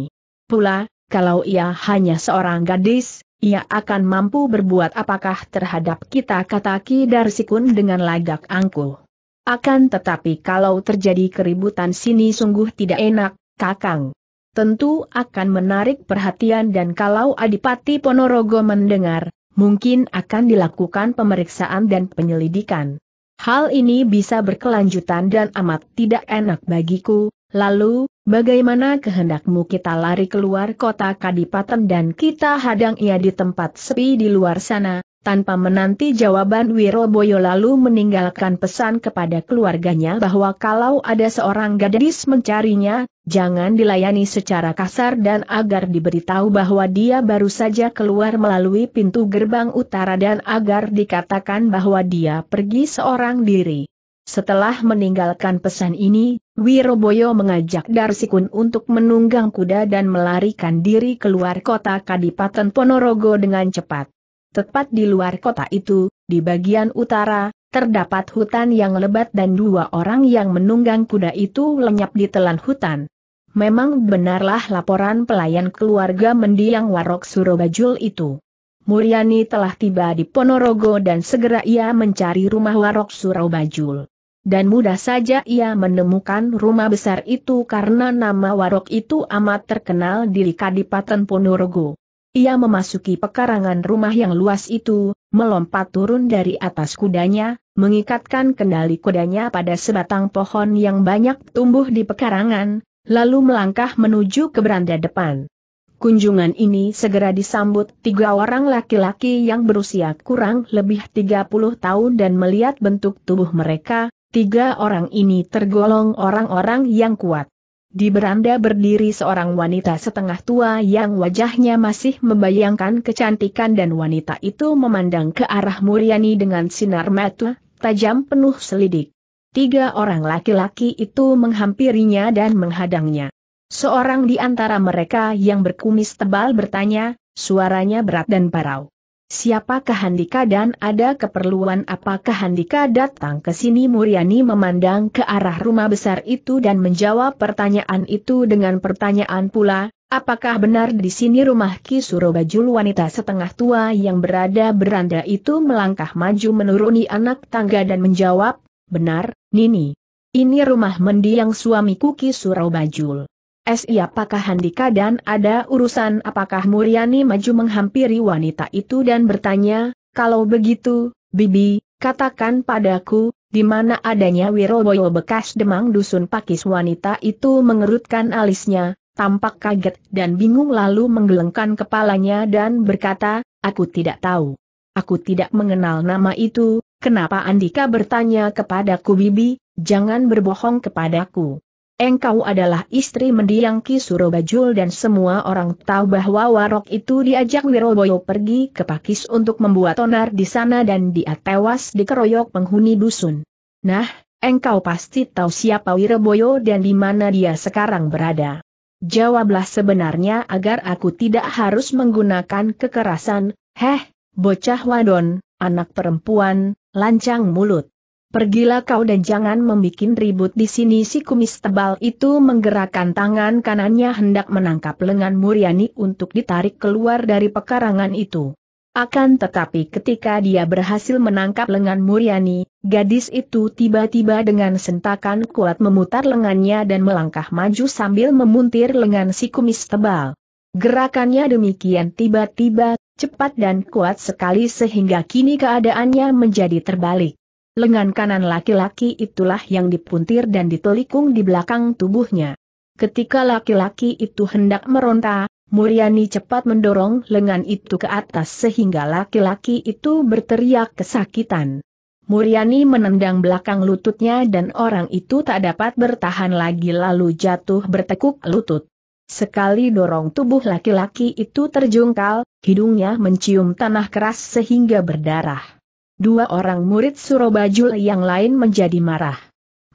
Pula, kalau ia hanya seorang gadis, ia akan mampu berbuat apakah terhadap kita kata Ki Darsikun dengan lagak angkuh. Akan tetapi kalau terjadi keributan sini sungguh tidak enak, Kakang. Tentu akan menarik perhatian dan kalau Adipati Ponorogo mendengar, mungkin akan dilakukan pemeriksaan dan penyelidikan. Hal ini bisa berkelanjutan dan amat tidak enak bagiku, lalu, Bagaimana kehendakmu kita lari keluar kota Kadipaten dan kita hadang ia di tempat sepi di luar sana, tanpa menanti jawaban Wiroboyo lalu meninggalkan pesan kepada keluarganya bahwa kalau ada seorang gadis mencarinya, jangan dilayani secara kasar dan agar diberitahu bahwa dia baru saja keluar melalui pintu gerbang utara dan agar dikatakan bahwa dia pergi seorang diri. Setelah meninggalkan pesan ini, Wiroboyo mengajak Darsikun untuk menunggang kuda dan melarikan diri keluar kota Kadipaten Ponorogo dengan cepat. Tepat di luar kota itu, di bagian utara, terdapat hutan yang lebat dan dua orang yang menunggang kuda itu lenyap di telan hutan. Memang benarlah laporan pelayan keluarga mendiang Warok Surobajul itu. Muriani telah tiba di Ponorogo dan segera ia mencari rumah Warok Surabajul. Dan mudah saja ia menemukan rumah besar itu karena nama warok itu amat terkenal di Kadipaten Ponorogo. Ia memasuki pekarangan rumah yang luas itu, melompat turun dari atas kudanya, mengikatkan kendali kudanya pada sebatang pohon yang banyak tumbuh di pekarangan, lalu melangkah menuju ke beranda depan. Kunjungan ini segera disambut tiga orang laki-laki yang berusia kurang lebih 30 tahun dan melihat bentuk tubuh mereka, Tiga orang ini tergolong orang-orang yang kuat. Di beranda berdiri seorang wanita setengah tua yang wajahnya masih membayangkan kecantikan dan wanita itu memandang ke arah Muriani dengan sinar mata, tajam penuh selidik. Tiga orang laki-laki itu menghampirinya dan menghadangnya. Seorang di antara mereka yang berkumis tebal bertanya, suaranya berat dan parau. Siapakah Handika dan ada keperluan apakah Handika datang ke sini Muriani memandang ke arah rumah besar itu dan menjawab pertanyaan itu dengan pertanyaan pula, apakah benar di sini rumah Ki Surobajul wanita setengah tua yang berada beranda itu melangkah maju menuruni anak tangga dan menjawab, benar, Nini. Ini rumah mendiang suamiku Ki Surobajul. SI iya, apakah Handika dan ada urusan apakah Muriani maju menghampiri wanita itu dan bertanya, kalau begitu, Bibi, katakan padaku, di mana adanya Wiroboyo bekas demang dusun pakis wanita itu mengerutkan alisnya, tampak kaget dan bingung lalu menggelengkan kepalanya dan berkata, aku tidak tahu. Aku tidak mengenal nama itu, kenapa Andika bertanya kepadaku Bibi, jangan berbohong kepadaku. Engkau adalah istri mendiang Ki Surobajul dan semua orang tahu bahwa Warok itu diajak Wiroboyo pergi ke Pakis untuk membuat onar di sana dan dia tewas dikeroyok penghuni dusun. Nah, engkau pasti tahu siapa Wiroboyo dan di mana dia sekarang berada. Jawablah sebenarnya agar aku tidak harus menggunakan kekerasan, heh, bocah wadon, anak perempuan, lancang mulut. Pergilah kau dan jangan membuat ribut di sini si kumis tebal itu menggerakkan tangan kanannya hendak menangkap lengan Muriani untuk ditarik keluar dari pekarangan itu. Akan tetapi ketika dia berhasil menangkap lengan Muriani, gadis itu tiba-tiba dengan sentakan kuat memutar lengannya dan melangkah maju sambil memuntir lengan si kumis tebal. Gerakannya demikian tiba-tiba, cepat dan kuat sekali sehingga kini keadaannya menjadi terbalik. Lengan kanan laki-laki itulah yang dipuntir dan ditelikung di belakang tubuhnya. Ketika laki-laki itu hendak meronta, Muriani cepat mendorong lengan itu ke atas sehingga laki-laki itu berteriak kesakitan. Muriani menendang belakang lututnya dan orang itu tak dapat bertahan lagi lalu jatuh bertekuk lutut. Sekali dorong tubuh laki-laki itu terjungkal, hidungnya mencium tanah keras sehingga berdarah dua orang murid Surobajul yang lain menjadi marah.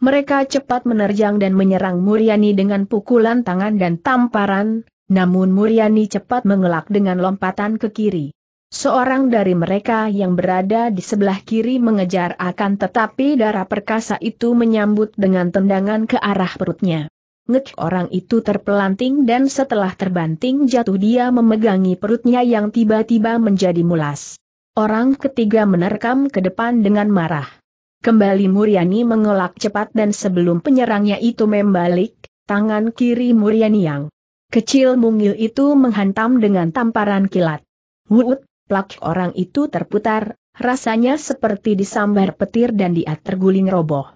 Mereka cepat menerjang dan menyerang Muriani dengan pukulan tangan dan tamparan, namun Muriani cepat mengelak dengan lompatan ke kiri. Seorang dari mereka yang berada di sebelah kiri mengejar akan tetapi darah perkasa itu menyambut dengan tendangan ke arah perutnya. Ngek orang itu terpelanting dan setelah terbanting jatuh dia memegangi perutnya yang tiba-tiba menjadi mulas. Orang ketiga menerkam ke depan dengan marah. Kembali Muriani mengelak cepat dan sebelum penyerangnya itu membalik, tangan kiri Muriani yang kecil mungil itu menghantam dengan tamparan kilat. Wut, plak orang itu terputar, rasanya seperti disambar petir dan dia terguling roboh.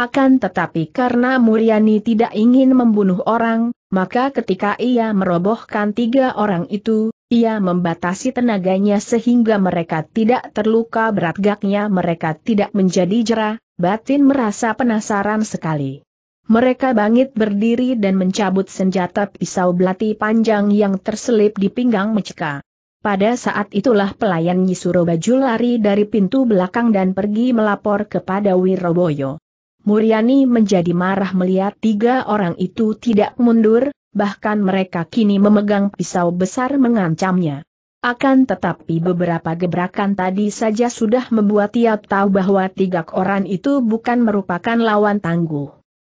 Akan tetapi karena Muriani tidak ingin membunuh orang, maka ketika ia merobohkan tiga orang itu, ia membatasi tenaganya sehingga mereka tidak terluka berat gaknya mereka tidak menjadi jerah. batin merasa penasaran sekali. Mereka bangkit berdiri dan mencabut senjata pisau belati panjang yang terselip di pinggang Mecika. Pada saat itulah pelayan Nyisuro baju lari dari pintu belakang dan pergi melapor kepada Wiroboyo. Muriani menjadi marah melihat tiga orang itu tidak mundur, bahkan mereka kini memegang pisau besar mengancamnya. Akan tetapi beberapa gebrakan tadi saja sudah membuat ia tahu bahwa tiga orang itu bukan merupakan lawan tangguh.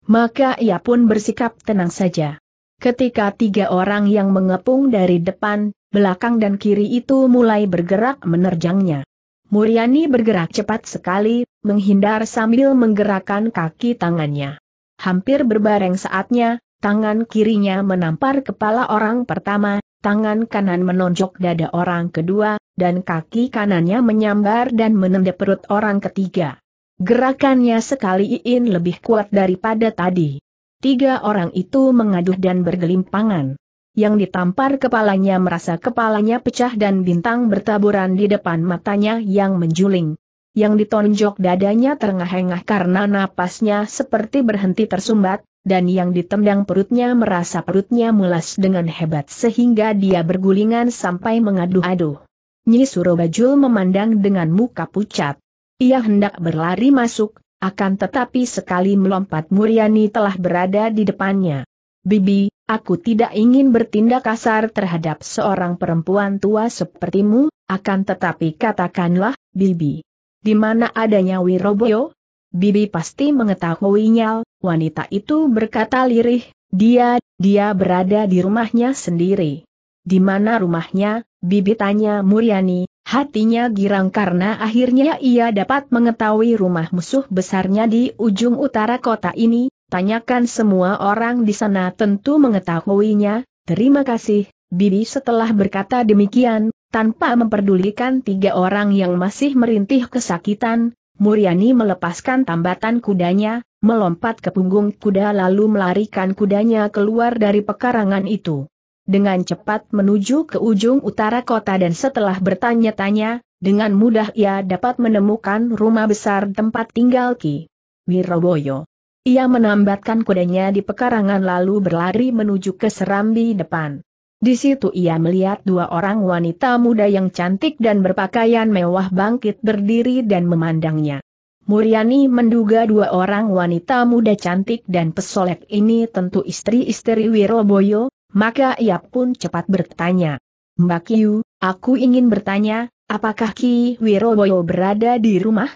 Maka ia pun bersikap tenang saja. Ketika tiga orang yang mengepung dari depan, belakang dan kiri itu mulai bergerak menerjangnya. Muriani bergerak cepat sekali, menghindar sambil menggerakkan kaki tangannya. Hampir berbareng saatnya, tangan kirinya menampar kepala orang pertama, tangan kanan menonjok dada orang kedua, dan kaki kanannya menyambar dan menendap perut orang ketiga. Gerakannya sekali iin lebih kuat daripada tadi. Tiga orang itu mengaduh dan bergelimpangan. Yang ditampar kepalanya merasa kepalanya pecah dan bintang bertaburan di depan matanya yang menjuling. Yang ditonjok dadanya terengah-engah karena napasnya seperti berhenti tersumbat, dan yang ditendang perutnya merasa perutnya mulas dengan hebat sehingga dia bergulingan sampai mengadu-adu. Nyi Surobajul memandang dengan muka pucat. Ia hendak berlari masuk, akan tetapi sekali melompat Muriani telah berada di depannya. Bibi, aku tidak ingin bertindak kasar terhadap seorang perempuan tua sepertimu, akan tetapi katakanlah, Bibi. Di mana adanya Wiroboyo, Bibi pasti mengetahuinya, wanita itu berkata lirih, dia, dia berada di rumahnya sendiri. Di mana rumahnya, Bibi tanya Muriani, hatinya girang karena akhirnya ia dapat mengetahui rumah musuh besarnya di ujung utara kota ini, tanyakan semua orang di sana tentu mengetahuinya, terima kasih, Bibi setelah berkata demikian, tanpa memperdulikan tiga orang yang masih merintih kesakitan, Muriani melepaskan tambatan kudanya, melompat ke punggung kuda lalu melarikan kudanya keluar dari pekarangan itu. Dengan cepat menuju ke ujung utara kota dan setelah bertanya-tanya, dengan mudah ia dapat menemukan rumah besar tempat tinggal Ki Wiroboyo. Ia menambatkan kudanya di pekarangan lalu berlari menuju ke serambi depan. Di situ ia melihat dua orang wanita muda yang cantik dan berpakaian mewah bangkit berdiri dan memandangnya. Muriani menduga dua orang wanita muda cantik dan pesolek ini tentu istri-istri Wiroboyo, maka ia pun cepat bertanya. Mbak Kiu, aku ingin bertanya, apakah Ki Wiroboyo berada di rumah?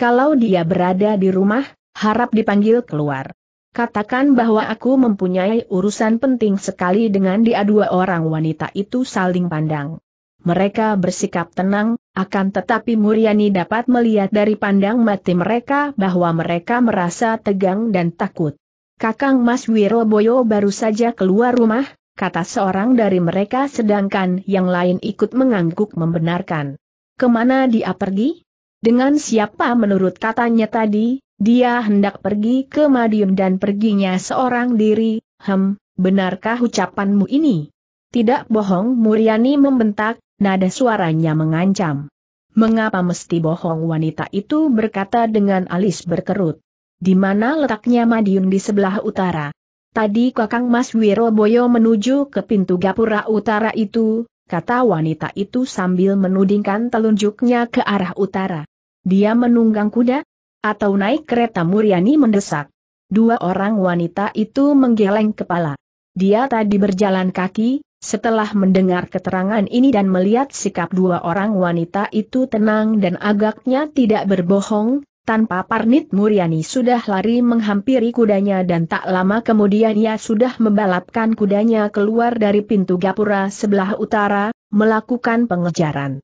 Kalau dia berada di rumah, harap dipanggil keluar. Katakan bahwa aku mempunyai urusan penting sekali dengan dia dua orang wanita itu saling pandang. Mereka bersikap tenang, akan tetapi Muriani dapat melihat dari pandang mati mereka bahwa mereka merasa tegang dan takut. Kakang Mas Wiroboyo baru saja keluar rumah, kata seorang dari mereka sedangkan yang lain ikut mengangguk membenarkan. Kemana dia pergi? Dengan siapa menurut katanya tadi, dia hendak pergi ke Madiun dan perginya seorang diri, hem, benarkah ucapanmu ini? Tidak bohong Muriani membentak, nada suaranya mengancam. Mengapa mesti bohong wanita itu berkata dengan alis berkerut. Di mana letaknya Madiun di sebelah utara? Tadi Kakang Mas Wiroboyo menuju ke pintu gapura utara itu, kata wanita itu sambil menudingkan telunjuknya ke arah utara. Dia menunggang kuda, atau naik kereta Muriani mendesak. Dua orang wanita itu menggeleng kepala. Dia tadi berjalan kaki, setelah mendengar keterangan ini dan melihat sikap dua orang wanita itu tenang dan agaknya tidak berbohong, tanpa parnit Muriani sudah lari menghampiri kudanya dan tak lama kemudian ia sudah membalapkan kudanya keluar dari pintu gapura sebelah utara, melakukan pengejaran.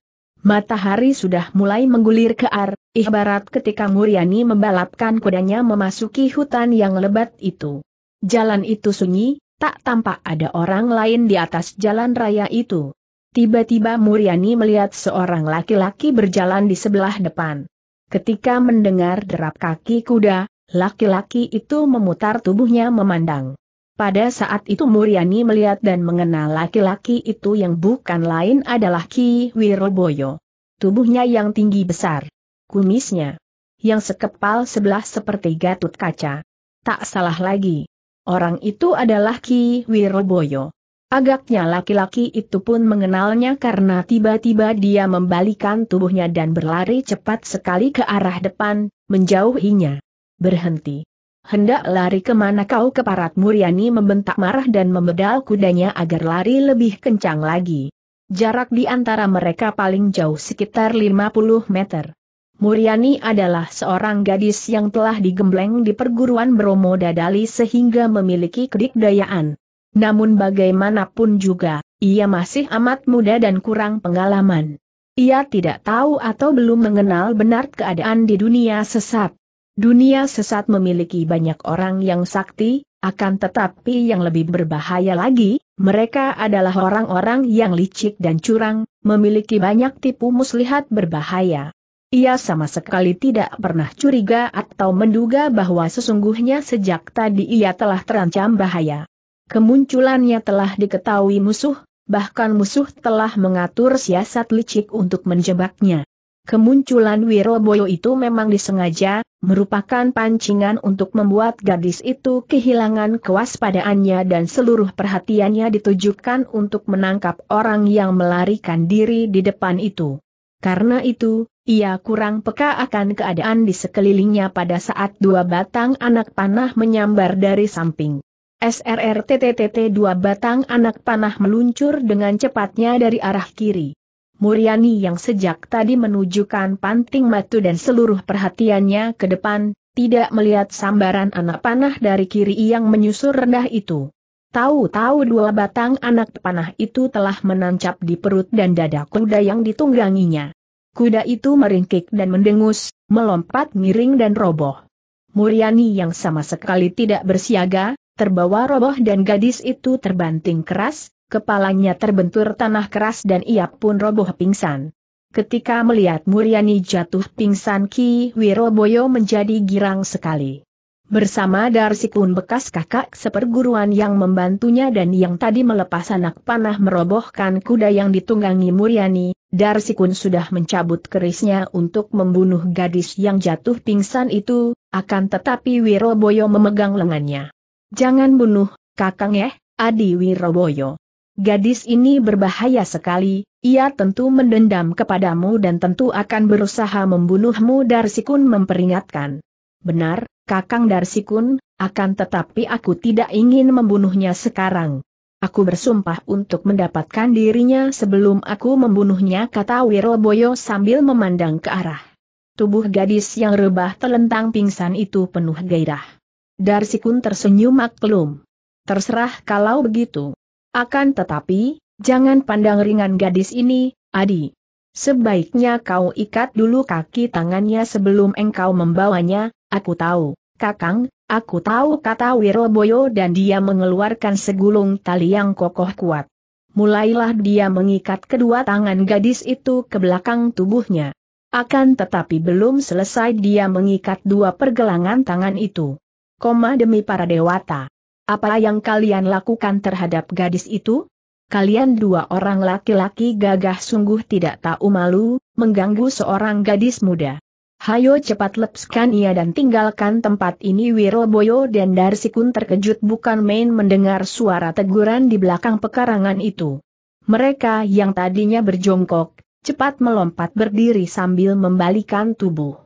Matahari sudah mulai menggulir ke arah ibarat ketika Muriani membalapkan kudanya memasuki hutan yang lebat itu. Jalan itu sunyi, tak tampak ada orang lain di atas jalan raya itu. Tiba-tiba Muriani melihat seorang laki-laki berjalan di sebelah depan. Ketika mendengar derap kaki kuda, laki-laki itu memutar tubuhnya memandang. Pada saat itu Muriani melihat dan mengenal laki-laki itu yang bukan lain adalah Ki Wiroboyo. Tubuhnya yang tinggi besar. Kumisnya. Yang sekepal sebelah seperti gatut kaca. Tak salah lagi. Orang itu adalah Ki Wiroboyo. Agaknya laki-laki itu pun mengenalnya karena tiba-tiba dia membalikan tubuhnya dan berlari cepat sekali ke arah depan, menjauhinya. Berhenti hendak lari kemana kau keparat Muriani membentak marah dan membedal kudanya agar lari lebih kencang lagi. Jarak di antara mereka paling jauh sekitar 50 meter. Muriani adalah seorang gadis yang telah digembleng di perguruan Bromo Dadali sehingga memiliki kedikdayaan. Namun bagaimanapun juga, ia masih amat muda dan kurang pengalaman. Ia tidak tahu atau belum mengenal benar keadaan di dunia sesat. Dunia sesat memiliki banyak orang yang sakti, akan tetapi yang lebih berbahaya lagi, mereka adalah orang-orang yang licik dan curang, memiliki banyak tipu muslihat berbahaya. Ia sama sekali tidak pernah curiga atau menduga bahwa sesungguhnya sejak tadi ia telah terancam bahaya. Kemunculannya telah diketahui musuh, bahkan musuh telah mengatur siasat licik untuk menjebaknya. Kemunculan Wiroboyo itu memang disengaja, merupakan pancingan untuk membuat gadis itu kehilangan kewaspadaannya dan seluruh perhatiannya ditujukan untuk menangkap orang yang melarikan diri di depan itu. Karena itu, ia kurang peka akan keadaan di sekelilingnya pada saat dua batang anak panah menyambar dari samping. SRRTTTT dua batang anak panah meluncur dengan cepatnya dari arah kiri. Muriani yang sejak tadi menunjukkan panting matu dan seluruh perhatiannya ke depan, tidak melihat sambaran anak panah dari kiri yang menyusur rendah itu. Tahu-tahu dua batang anak panah itu telah menancap di perut dan dada kuda yang ditungganginya. Kuda itu meringkik dan mendengus, melompat miring dan roboh. Muriani yang sama sekali tidak bersiaga, terbawa roboh dan gadis itu terbanting keras, kepalanya terbentur tanah keras dan ia pun roboh pingsan. Ketika melihat Muriani jatuh pingsan Ki Wiroboyo menjadi girang sekali. Bersama Darsi pun bekas kakak seperguruan yang membantunya dan yang tadi melepas anak panah merobohkan kuda yang ditunggangi Muriani, Darsi pun sudah mencabut kerisnya untuk membunuh gadis yang jatuh pingsan itu, akan tetapi Wiroboyo memegang lengannya. Jangan bunuh, kakang ya, Adi Wiroboyo. Gadis ini berbahaya sekali, ia tentu mendendam kepadamu dan tentu akan berusaha membunuhmu Darsikun memperingatkan. Benar, Kakang Darsikun, akan tetapi aku tidak ingin membunuhnya sekarang. Aku bersumpah untuk mendapatkan dirinya sebelum aku membunuhnya kata Wiroboyo sambil memandang ke arah. Tubuh gadis yang rebah telentang pingsan itu penuh gairah. Darsikun tersenyum maklum. Terserah kalau begitu. Akan tetapi, jangan pandang ringan gadis ini, Adi. Sebaiknya kau ikat dulu kaki tangannya sebelum engkau membawanya, aku tahu, Kakang, aku tahu kata Wiroboyo dan dia mengeluarkan segulung tali yang kokoh kuat. Mulailah dia mengikat kedua tangan gadis itu ke belakang tubuhnya. Akan tetapi belum selesai dia mengikat dua pergelangan tangan itu. Koma demi para dewata. Apa yang kalian lakukan terhadap gadis itu? Kalian dua orang laki-laki gagah sungguh tidak tahu malu, mengganggu seorang gadis muda. Hayo cepat lepaskan ia dan tinggalkan tempat ini Wiroboyo dan Darsikun terkejut bukan main mendengar suara teguran di belakang pekarangan itu. Mereka yang tadinya berjongkok, cepat melompat berdiri sambil membalikan tubuh.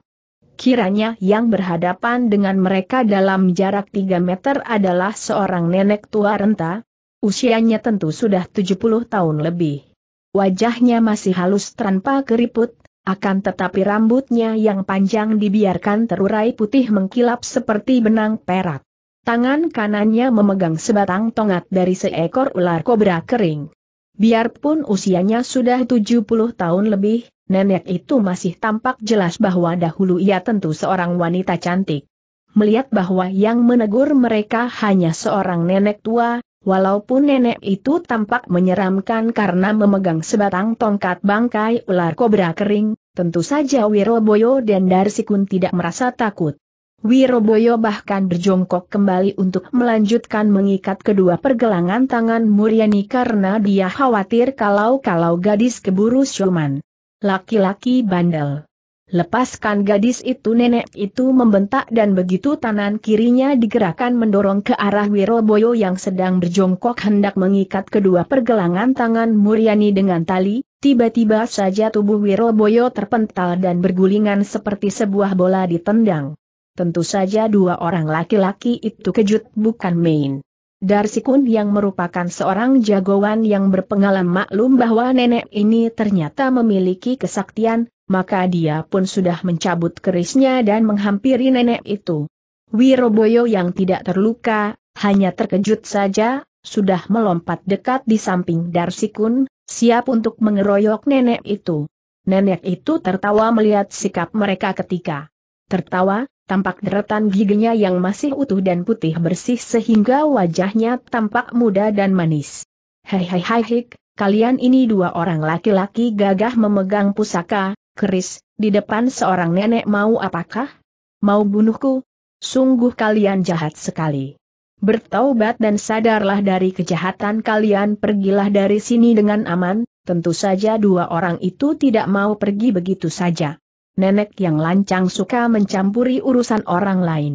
Kiranya yang berhadapan dengan mereka dalam jarak 3 meter adalah seorang nenek tua renta. Usianya tentu sudah 70 tahun lebih. Wajahnya masih halus tanpa keriput, akan tetapi rambutnya yang panjang dibiarkan terurai putih mengkilap seperti benang perak. Tangan kanannya memegang sebatang tongat dari seekor ular kobra kering. Biarpun usianya sudah 70 tahun lebih, nenek itu masih tampak jelas bahwa dahulu ia tentu seorang wanita cantik. Melihat bahwa yang menegur mereka hanya seorang nenek tua, walaupun nenek itu tampak menyeramkan karena memegang sebatang tongkat bangkai ular kobra kering, tentu saja Wiroboyo dan Darsikun tidak merasa takut. Wiroboyo bahkan berjongkok kembali untuk melanjutkan mengikat kedua pergelangan tangan Muriani karena dia khawatir kalau-kalau gadis keburu Syuman. Laki-laki bandel. Lepaskan gadis itu nenek itu membentak dan begitu tangan kirinya digerakkan mendorong ke arah Wiroboyo yang sedang berjongkok hendak mengikat kedua pergelangan tangan Muryani dengan tali, tiba-tiba saja tubuh Wiroboyo terpental dan bergulingan seperti sebuah bola ditendang. Tentu saja dua orang laki-laki itu kejut bukan main. Darsikun yang merupakan seorang jagoan yang berpengalaman maklum bahwa nenek ini ternyata memiliki kesaktian, maka dia pun sudah mencabut kerisnya dan menghampiri nenek itu. Wiroboyo yang tidak terluka, hanya terkejut saja, sudah melompat dekat di samping Darsikun, siap untuk mengeroyok nenek itu. Nenek itu tertawa melihat sikap mereka ketika tertawa, tampak deretan giginya yang masih utuh dan putih bersih sehingga wajahnya tampak muda dan manis. Hei hei hei hik, kalian ini dua orang laki-laki gagah memegang pusaka, keris, di depan seorang nenek mau apakah? Mau bunuhku? Sungguh kalian jahat sekali. Bertaubat dan sadarlah dari kejahatan kalian pergilah dari sini dengan aman, tentu saja dua orang itu tidak mau pergi begitu saja nenek yang lancang suka mencampuri urusan orang lain.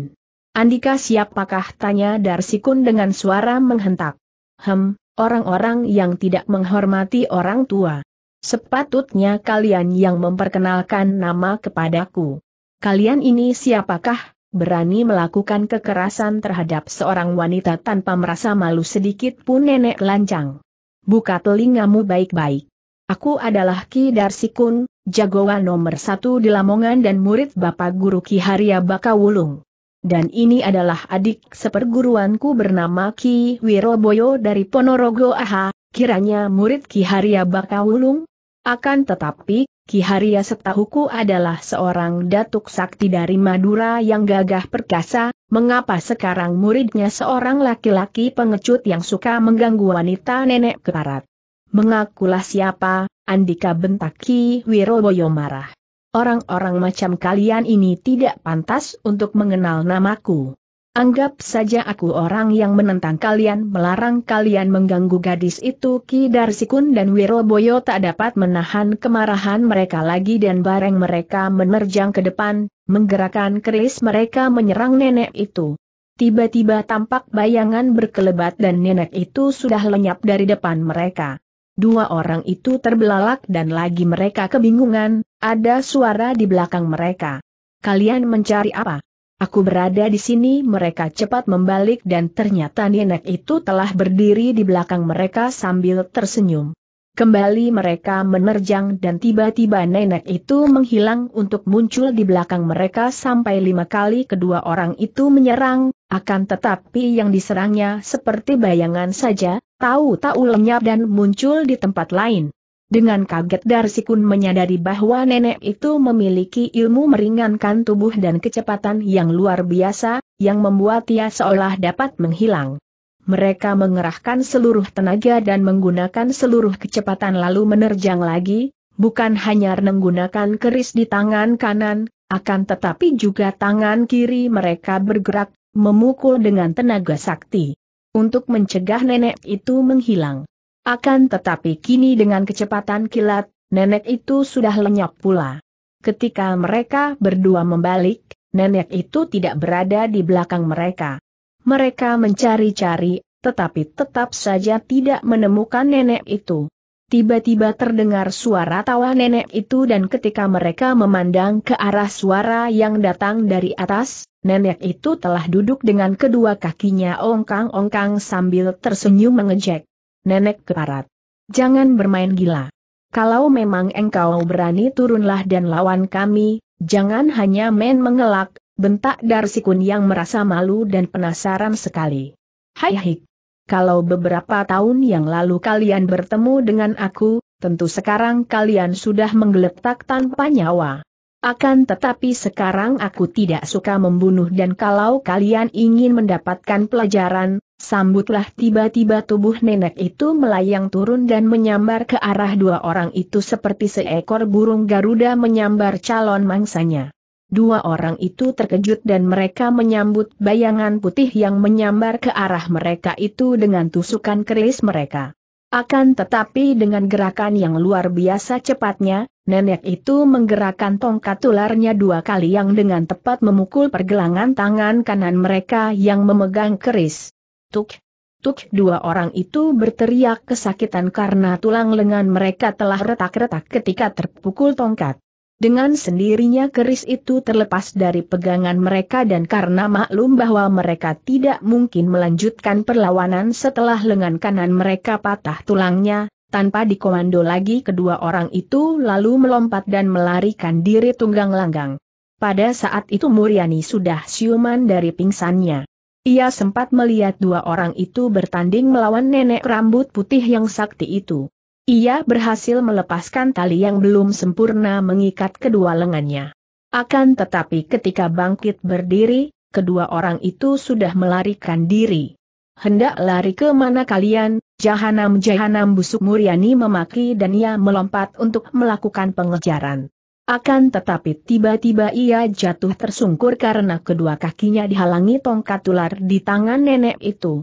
Andika siapakah tanya Darsikun dengan suara menghentak. Hem, orang-orang yang tidak menghormati orang tua. Sepatutnya kalian yang memperkenalkan nama kepadaku. Kalian ini siapakah, berani melakukan kekerasan terhadap seorang wanita tanpa merasa malu sedikit pun nenek lancang. Buka telingamu baik-baik. Aku adalah Ki Darsikun, jagoan nomor satu di Lamongan dan murid Bapak Guru Ki Haria Bakawulung. Dan ini adalah adik seperguruanku bernama Ki Wiroboyo dari Ponorogo Aha, kiranya murid Ki Haria Bakawulung. Akan tetapi, Ki Haria setahuku adalah seorang datuk sakti dari Madura yang gagah perkasa, mengapa sekarang muridnya seorang laki-laki pengecut yang suka mengganggu wanita nenek keparat? Mengakulah siapa, Andika bentak Ki Wiroboyo marah. Orang-orang macam kalian ini tidak pantas untuk mengenal namaku. Anggap saja aku orang yang menentang kalian melarang kalian mengganggu gadis itu Ki Darsikun dan Wiroboyo tak dapat menahan kemarahan mereka lagi dan bareng mereka menerjang ke depan, menggerakkan keris mereka menyerang nenek itu. Tiba-tiba tampak bayangan berkelebat dan nenek itu sudah lenyap dari depan mereka. Dua orang itu terbelalak dan lagi mereka kebingungan, ada suara di belakang mereka. Kalian mencari apa? Aku berada di sini mereka cepat membalik dan ternyata nenek itu telah berdiri di belakang mereka sambil tersenyum. Kembali mereka menerjang dan tiba-tiba nenek itu menghilang untuk muncul di belakang mereka sampai lima kali kedua orang itu menyerang, akan tetapi yang diserangnya seperti bayangan saja, tahu-tahu lenyap dan muncul di tempat lain. Dengan kaget Darsikun menyadari bahwa nenek itu memiliki ilmu meringankan tubuh dan kecepatan yang luar biasa, yang membuat ia seolah dapat menghilang. Mereka mengerahkan seluruh tenaga dan menggunakan seluruh kecepatan lalu menerjang lagi, bukan hanya menggunakan keris di tangan kanan, akan tetapi juga tangan kiri mereka bergerak, memukul dengan tenaga sakti untuk mencegah nenek itu menghilang. Akan tetapi kini dengan kecepatan kilat, nenek itu sudah lenyap pula. Ketika mereka berdua membalik, nenek itu tidak berada di belakang mereka. Mereka mencari-cari, tetapi tetap saja tidak menemukan nenek itu. Tiba-tiba terdengar suara tawa nenek itu dan ketika mereka memandang ke arah suara yang datang dari atas, nenek itu telah duduk dengan kedua kakinya ongkang-ongkang sambil tersenyum mengejek. Nenek keparat. Jangan bermain gila. Kalau memang engkau berani turunlah dan lawan kami, jangan hanya main mengelak, bentak Darsikun yang merasa malu dan penasaran sekali. Hai hik kalau beberapa tahun yang lalu kalian bertemu dengan aku, tentu sekarang kalian sudah menggeletak tanpa nyawa. Akan tetapi sekarang aku tidak suka membunuh dan kalau kalian ingin mendapatkan pelajaran, sambutlah tiba-tiba tubuh nenek itu melayang turun dan menyambar ke arah dua orang itu seperti seekor burung Garuda menyambar calon mangsanya. Dua orang itu terkejut dan mereka menyambut bayangan putih yang menyambar ke arah mereka itu dengan tusukan keris mereka. Akan tetapi dengan gerakan yang luar biasa cepatnya, nenek itu menggerakkan tongkat tularnya dua kali yang dengan tepat memukul pergelangan tangan kanan mereka yang memegang keris. Tuk, tuk dua orang itu berteriak kesakitan karena tulang lengan mereka telah retak-retak ketika terpukul tongkat. Dengan sendirinya keris itu terlepas dari pegangan mereka dan karena maklum bahwa mereka tidak mungkin melanjutkan perlawanan setelah lengan kanan mereka patah tulangnya, tanpa dikomando lagi kedua orang itu lalu melompat dan melarikan diri tunggang langgang. Pada saat itu Muriani sudah siuman dari pingsannya. Ia sempat melihat dua orang itu bertanding melawan nenek rambut putih yang sakti itu. Ia berhasil melepaskan tali yang belum sempurna mengikat kedua lengannya. Akan tetapi ketika bangkit berdiri, kedua orang itu sudah melarikan diri. Hendak lari ke mana kalian, jahanam-jahanam busuk Muryani memaki dan ia melompat untuk melakukan pengejaran. Akan tetapi tiba-tiba ia jatuh tersungkur karena kedua kakinya dihalangi tongkat ular di tangan nenek itu.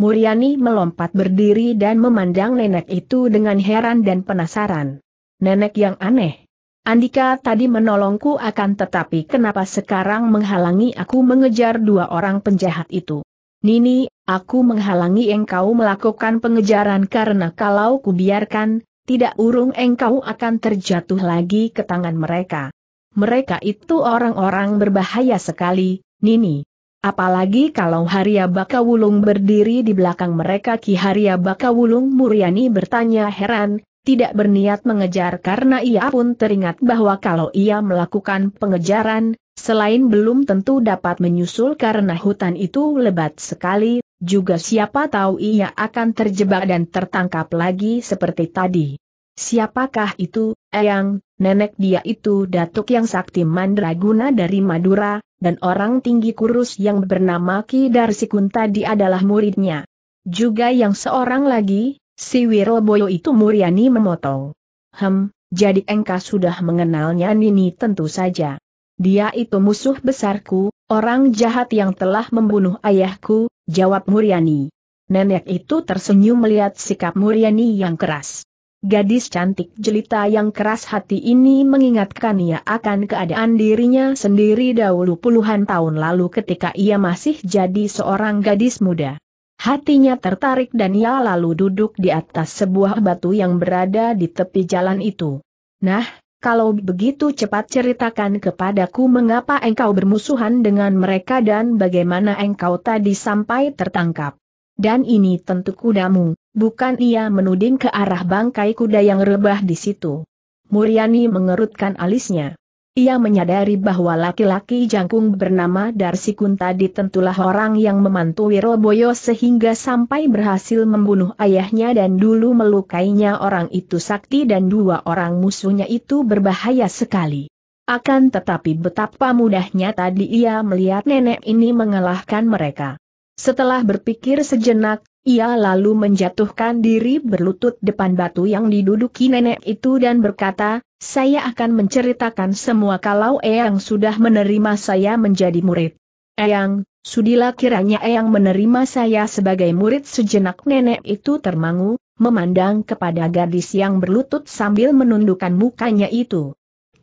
Muryani melompat berdiri dan memandang nenek itu dengan heran dan penasaran. Nenek yang aneh. Andika tadi menolongku akan tetapi kenapa sekarang menghalangi aku mengejar dua orang penjahat itu? Nini, aku menghalangi engkau melakukan pengejaran karena kalau kubiarkan, tidak urung engkau akan terjatuh lagi ke tangan mereka. Mereka itu orang-orang berbahaya sekali, Nini. Apalagi kalau Haria Bakawulung berdiri di belakang mereka Ki Haria Bakawulung Muriani bertanya heran, tidak berniat mengejar karena ia pun teringat bahwa kalau ia melakukan pengejaran, selain belum tentu dapat menyusul karena hutan itu lebat sekali, juga siapa tahu ia akan terjebak dan tertangkap lagi seperti tadi. Siapakah itu, Eyang, nenek dia itu datuk yang sakti mandraguna dari Madura, dan orang tinggi kurus yang bernama Ki Darsikun tadi adalah muridnya. Juga yang seorang lagi, si Wiroboyo itu Muriani memotong. Hem, jadi engkau sudah mengenalnya Nini tentu saja. Dia itu musuh besarku, orang jahat yang telah membunuh ayahku, jawab Muriani. Nenek itu tersenyum melihat sikap Muriani yang keras. Gadis cantik jelita yang keras hati ini mengingatkan ia akan keadaan dirinya sendiri dahulu puluhan tahun lalu ketika ia masih jadi seorang gadis muda. Hatinya tertarik dan ia lalu duduk di atas sebuah batu yang berada di tepi jalan itu. Nah, kalau begitu cepat ceritakan kepadaku mengapa engkau bermusuhan dengan mereka dan bagaimana engkau tadi sampai tertangkap. Dan ini tentu kudamu. Bukan ia menuding ke arah bangkai kuda yang rebah di situ. Muriani mengerutkan alisnya. Ia menyadari bahwa laki-laki jangkung bernama Darsi tadi tentulah orang yang memantui Roboyo sehingga sampai berhasil membunuh ayahnya dan dulu melukainya orang itu sakti dan dua orang musuhnya itu berbahaya sekali. Akan tetapi betapa mudahnya tadi ia melihat nenek ini mengalahkan mereka. Setelah berpikir sejenak, ia lalu menjatuhkan diri berlutut depan batu yang diduduki nenek itu dan berkata, saya akan menceritakan semua kalau Eyang sudah menerima saya menjadi murid. Eyang, sudilah kiranya Eyang menerima saya sebagai murid sejenak nenek itu termangu, memandang kepada gadis yang berlutut sambil menundukkan mukanya itu.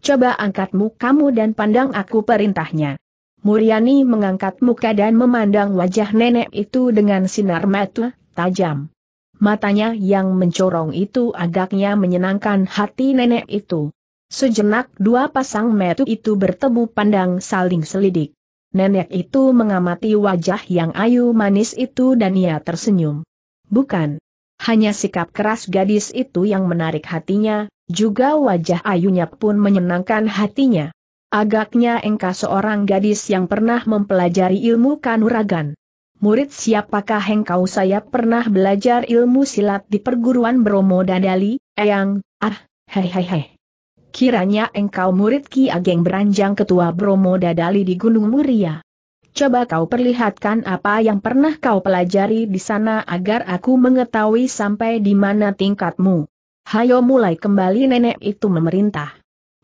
Coba angkatmu kamu dan pandang aku perintahnya. Muriani mengangkat muka dan memandang wajah nenek itu dengan sinar mata tajam. Matanya yang mencorong itu agaknya menyenangkan hati nenek itu. Sejenak dua pasang mata itu bertemu pandang saling selidik. Nenek itu mengamati wajah yang ayu manis itu dan ia tersenyum. Bukan. Hanya sikap keras gadis itu yang menarik hatinya, juga wajah ayunya pun menyenangkan hatinya. Agaknya engkau seorang gadis yang pernah mempelajari ilmu kanuragan. Murid siapakah engkau saya pernah belajar ilmu silat di perguruan Bromo Dadali, Eyang, ah, hei Kiranya engkau murid Ki Ageng Beranjang Ketua Bromo Dadali di Gunung Muria. Coba kau perlihatkan apa yang pernah kau pelajari di sana agar aku mengetahui sampai di mana tingkatmu. Hayo mulai kembali nenek itu memerintah.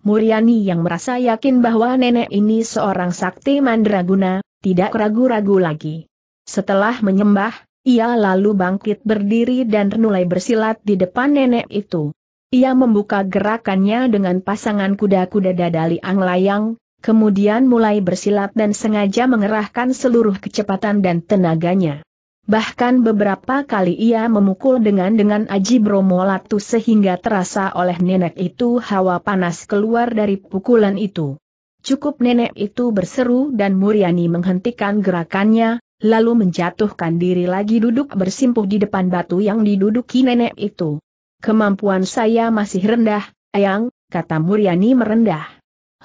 Muryani yang merasa yakin bahwa nenek ini seorang sakti mandraguna, tidak ragu-ragu lagi. Setelah menyembah, ia lalu bangkit berdiri dan mulai bersilat di depan nenek itu. Ia membuka gerakannya dengan pasangan kuda-kuda dadali anglayang, kemudian mulai bersilat dan sengaja mengerahkan seluruh kecepatan dan tenaganya. Bahkan beberapa kali ia memukul dengan dengan Aji Bromo Latu sehingga terasa oleh nenek itu hawa panas keluar dari pukulan itu. Cukup nenek itu berseru dan Muriani menghentikan gerakannya, lalu menjatuhkan diri lagi duduk bersimpuh di depan batu yang diduduki nenek itu. Kemampuan saya masih rendah, Ayang, kata Muriani merendah.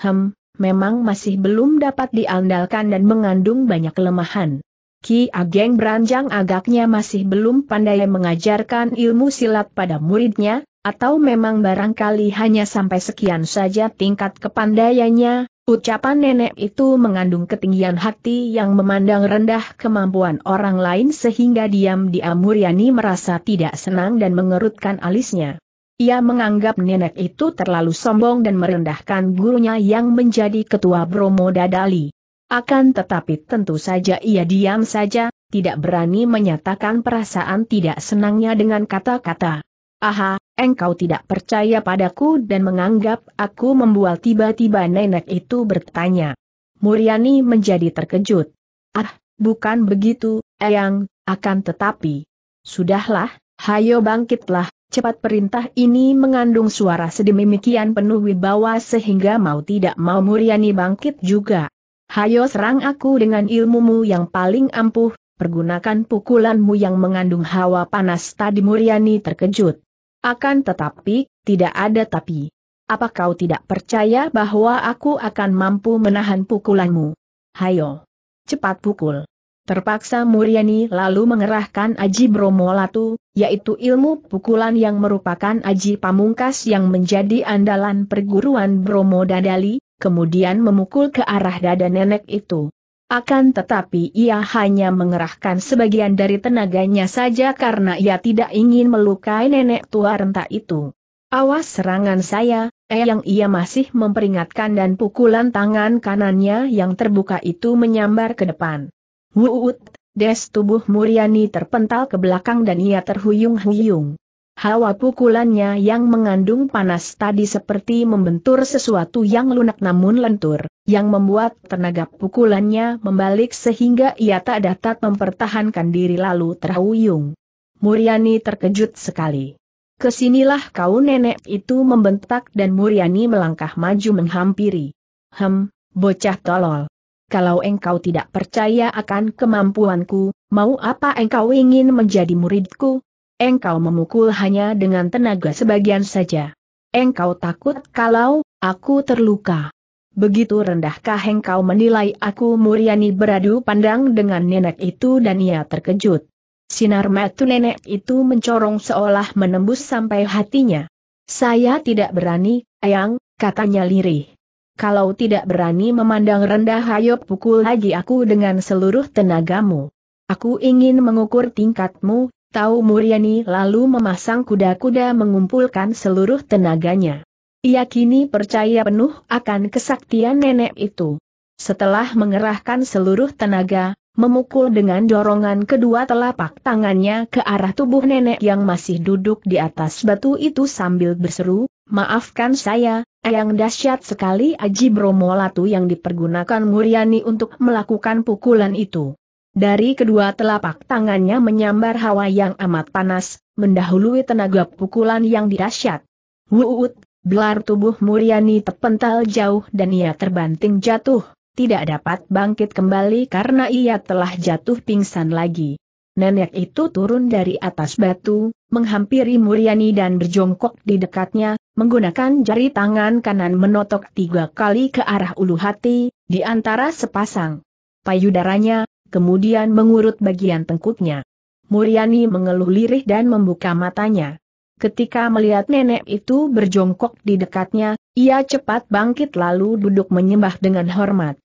Hem, memang masih belum dapat diandalkan dan mengandung banyak kelemahan. Ki Ageng Beranjang agaknya masih belum pandai mengajarkan ilmu silat pada muridnya, atau memang barangkali hanya sampai sekian saja tingkat kepandaiannya, ucapan nenek itu mengandung ketinggian hati yang memandang rendah kemampuan orang lain sehingga diam-diam Muryani merasa tidak senang dan mengerutkan alisnya. Ia menganggap nenek itu terlalu sombong dan merendahkan gurunya yang menjadi ketua Bromo Dadali. Akan tetapi tentu saja ia diam saja, tidak berani menyatakan perasaan tidak senangnya dengan kata-kata. Aha, engkau tidak percaya padaku dan menganggap aku membual tiba-tiba nenek itu bertanya. Muriani menjadi terkejut. Ah, bukan begitu, Eyang, akan tetapi. Sudahlah, hayo bangkitlah, cepat perintah ini mengandung suara sedemikian penuh wibawa sehingga mau tidak mau Muriani bangkit juga. Hayo serang aku dengan ilmumu yang paling ampuh, pergunakan pukulanmu yang mengandung hawa panas tadi Muriani terkejut. Akan tetapi, tidak ada tapi. Apa kau tidak percaya bahwa aku akan mampu menahan pukulanmu? Hayo. Cepat pukul. Terpaksa Muriani lalu mengerahkan Aji Bromo Latu, yaitu ilmu pukulan yang merupakan Aji Pamungkas yang menjadi andalan perguruan Bromo Dadali, kemudian memukul ke arah dada nenek itu. Akan tetapi ia hanya mengerahkan sebagian dari tenaganya saja karena ia tidak ingin melukai nenek tua renta itu. Awas serangan saya, eh yang ia masih memperingatkan dan pukulan tangan kanannya yang terbuka itu menyambar ke depan. Wuut, des tubuh Muriani terpental ke belakang dan ia terhuyung-huyung. Hawa pukulannya yang mengandung panas tadi seperti membentur sesuatu yang lunak namun lentur, yang membuat tenaga pukulannya membalik sehingga ia tak dapat mempertahankan diri lalu terhuyung. Muriani terkejut sekali. Kesinilah kau nenek itu membentak dan Muriani melangkah maju menghampiri. Hem, bocah tolol. Kalau engkau tidak percaya akan kemampuanku, mau apa engkau ingin menjadi muridku? engkau memukul hanya dengan tenaga sebagian saja. Engkau takut kalau aku terluka. Begitu rendahkah engkau menilai aku Muriani beradu pandang dengan nenek itu dan ia terkejut. Sinar mata nenek itu mencorong seolah menembus sampai hatinya. Saya tidak berani, ayang, katanya lirih. Kalau tidak berani memandang rendah hayo pukul lagi aku dengan seluruh tenagamu. Aku ingin mengukur tingkatmu, Tahu Muryani lalu memasang kuda-kuda mengumpulkan seluruh tenaganya. Ia kini percaya penuh akan kesaktian nenek itu. Setelah mengerahkan seluruh tenaga, memukul dengan dorongan kedua telapak tangannya ke arah tubuh nenek yang masih duduk di atas batu itu sambil berseru, Maafkan saya, yang dahsyat sekali Aji Bromolatu yang dipergunakan Muryani untuk melakukan pukulan itu. Dari kedua telapak tangannya menyambar hawa yang amat panas, mendahului tenaga pukulan yang dirasyat. Wuut, Belar tubuh Muriani terpental jauh dan ia terbanting jatuh, tidak dapat bangkit kembali karena ia telah jatuh pingsan lagi. Nenek itu turun dari atas batu, menghampiri Muriani dan berjongkok di dekatnya, menggunakan jari tangan kanan menotok tiga kali ke arah ulu hati, di antara sepasang payudaranya, kemudian mengurut bagian tengkuknya. Muriani mengeluh lirih dan membuka matanya. Ketika melihat nenek itu berjongkok di dekatnya, ia cepat bangkit lalu duduk menyembah dengan hormat.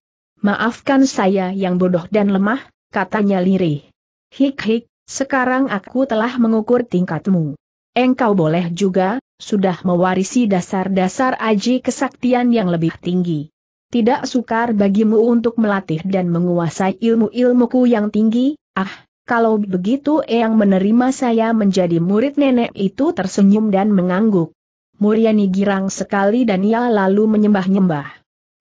Maafkan saya yang bodoh dan lemah, katanya lirih. Hik-hik, sekarang aku telah mengukur tingkatmu. Engkau boleh juga, sudah mewarisi dasar-dasar aji kesaktian yang lebih tinggi tidak sukar bagimu untuk melatih dan menguasai ilmu-ilmuku yang tinggi, ah, kalau begitu Eyang menerima saya menjadi murid nenek itu tersenyum dan mengangguk. Muriani girang sekali dan ia lalu menyembah-nyembah.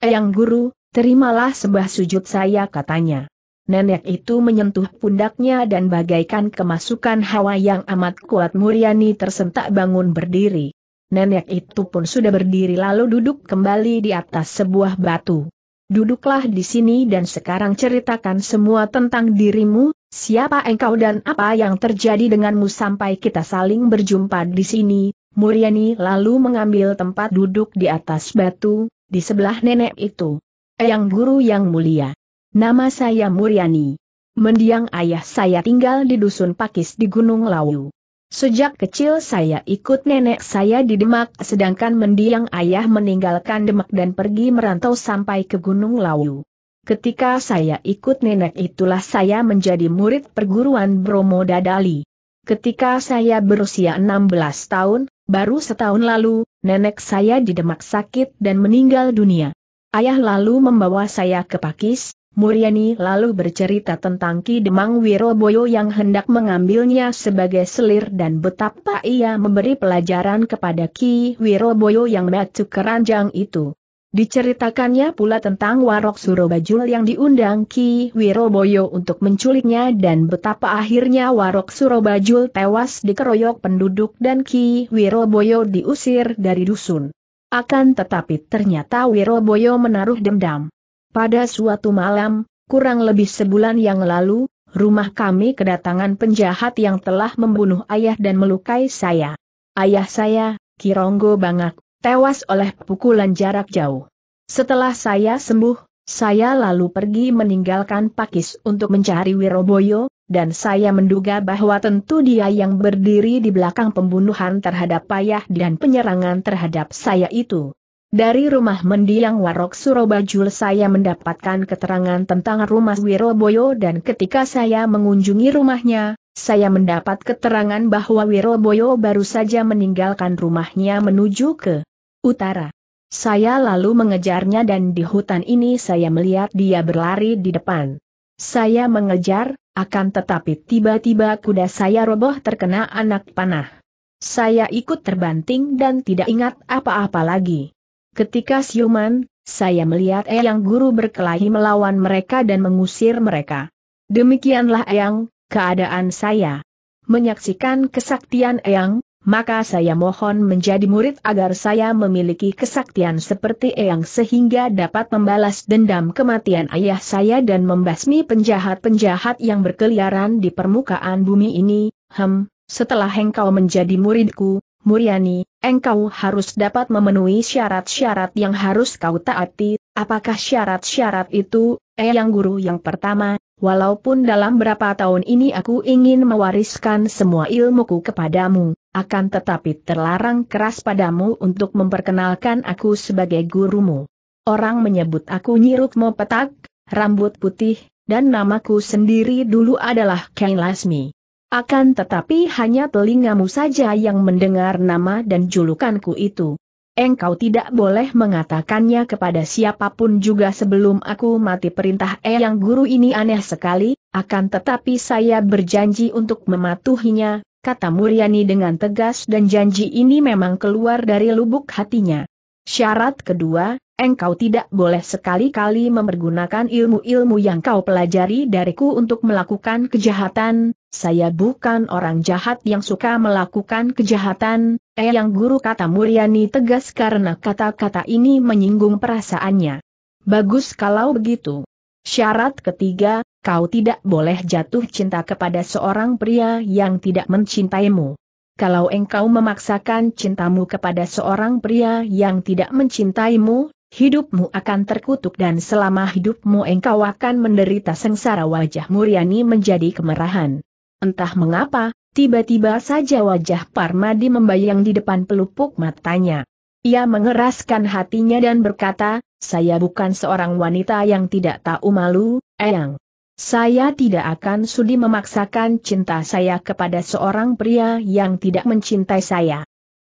Eyang guru, terimalah sebuah sujud saya katanya. Nenek itu menyentuh pundaknya dan bagaikan kemasukan hawa yang amat kuat Muriani tersentak bangun berdiri nenek itu pun sudah berdiri lalu duduk kembali di atas sebuah batu. Duduklah di sini dan sekarang ceritakan semua tentang dirimu, siapa engkau dan apa yang terjadi denganmu sampai kita saling berjumpa di sini. Muriani lalu mengambil tempat duduk di atas batu, di sebelah nenek itu. Eyang Guru Yang Mulia. Nama saya Muriani. Mendiang ayah saya tinggal di Dusun Pakis di Gunung Lawu. Sejak kecil saya ikut nenek saya di Demak sedangkan mendiang ayah meninggalkan Demak dan pergi merantau sampai ke Gunung Lawu. Ketika saya ikut nenek itulah saya menjadi murid perguruan Bromo Dadali. Ketika saya berusia 16 tahun, baru setahun lalu, nenek saya di Demak sakit dan meninggal dunia. Ayah lalu membawa saya ke Pakis, Muriani lalu bercerita tentang Ki Demang Wiroboyo yang hendak mengambilnya sebagai selir dan betapa ia memberi pelajaran kepada Ki Wiroboyo yang matu keranjang itu. Diceritakannya pula tentang Warok Surobajul yang diundang Ki Wiroboyo untuk menculiknya dan betapa akhirnya Warok Surobajul tewas dikeroyok penduduk dan Ki Wiroboyo diusir dari dusun. Akan tetapi ternyata Wiroboyo menaruh dendam. Pada suatu malam, kurang lebih sebulan yang lalu, rumah kami kedatangan penjahat yang telah membunuh ayah dan melukai saya. Ayah saya, Kironggo Bangak, tewas oleh pukulan jarak jauh. Setelah saya sembuh, saya lalu pergi meninggalkan Pakis untuk mencari Wiroboyo, dan saya menduga bahwa tentu dia yang berdiri di belakang pembunuhan terhadap ayah dan penyerangan terhadap saya itu. Dari rumah mendiang Warok Surobajul saya mendapatkan keterangan tentang rumah Wiroboyo dan ketika saya mengunjungi rumahnya, saya mendapat keterangan bahwa Wiroboyo baru saja meninggalkan rumahnya menuju ke utara. Saya lalu mengejarnya dan di hutan ini saya melihat dia berlari di depan. Saya mengejar, akan tetapi tiba-tiba kuda saya roboh terkena anak panah. Saya ikut terbanting dan tidak ingat apa-apa lagi. Ketika siuman, saya melihat Eyang Guru berkelahi melawan mereka dan mengusir mereka. Demikianlah Eyang, keadaan saya. Menyaksikan kesaktian Eyang, maka saya mohon menjadi murid agar saya memiliki kesaktian seperti Eyang sehingga dapat membalas dendam kematian ayah saya dan membasmi penjahat-penjahat yang berkeliaran di permukaan bumi ini, hem, setelah engkau menjadi muridku, Muryani, engkau harus dapat memenuhi syarat-syarat yang harus kau taati, apakah syarat-syarat itu, eh yang guru yang pertama, walaupun dalam berapa tahun ini aku ingin mewariskan semua ilmuku kepadamu, akan tetapi terlarang keras padamu untuk memperkenalkan aku sebagai gurumu. Orang menyebut aku nyiruk petak, rambut putih, dan namaku sendiri dulu adalah Kain Lasmi. Akan tetapi hanya telingamu saja yang mendengar nama dan julukanku itu. Engkau tidak boleh mengatakannya kepada siapapun juga sebelum aku mati perintah Eh, yang Guru ini aneh sekali, akan tetapi saya berjanji untuk mematuhinya, kata Muryani dengan tegas dan janji ini memang keluar dari lubuk hatinya. Syarat kedua, engkau tidak boleh sekali-kali mempergunakan ilmu-ilmu yang kau pelajari dariku untuk melakukan kejahatan, saya bukan orang jahat yang suka melakukan kejahatan, eh yang guru kata Muryani tegas karena kata-kata ini menyinggung perasaannya. Bagus kalau begitu. Syarat ketiga, kau tidak boleh jatuh cinta kepada seorang pria yang tidak mencintaimu. Kalau engkau memaksakan cintamu kepada seorang pria yang tidak mencintaimu, hidupmu akan terkutuk dan selama hidupmu engkau akan menderita sengsara wajah Muriani menjadi kemerahan. Entah mengapa, tiba-tiba saja wajah Parmadi membayang di depan pelupuk matanya. Ia mengeraskan hatinya dan berkata, saya bukan seorang wanita yang tidak tahu malu, Eyang. Saya tidak akan sudi memaksakan cinta saya kepada seorang pria yang tidak mencintai saya.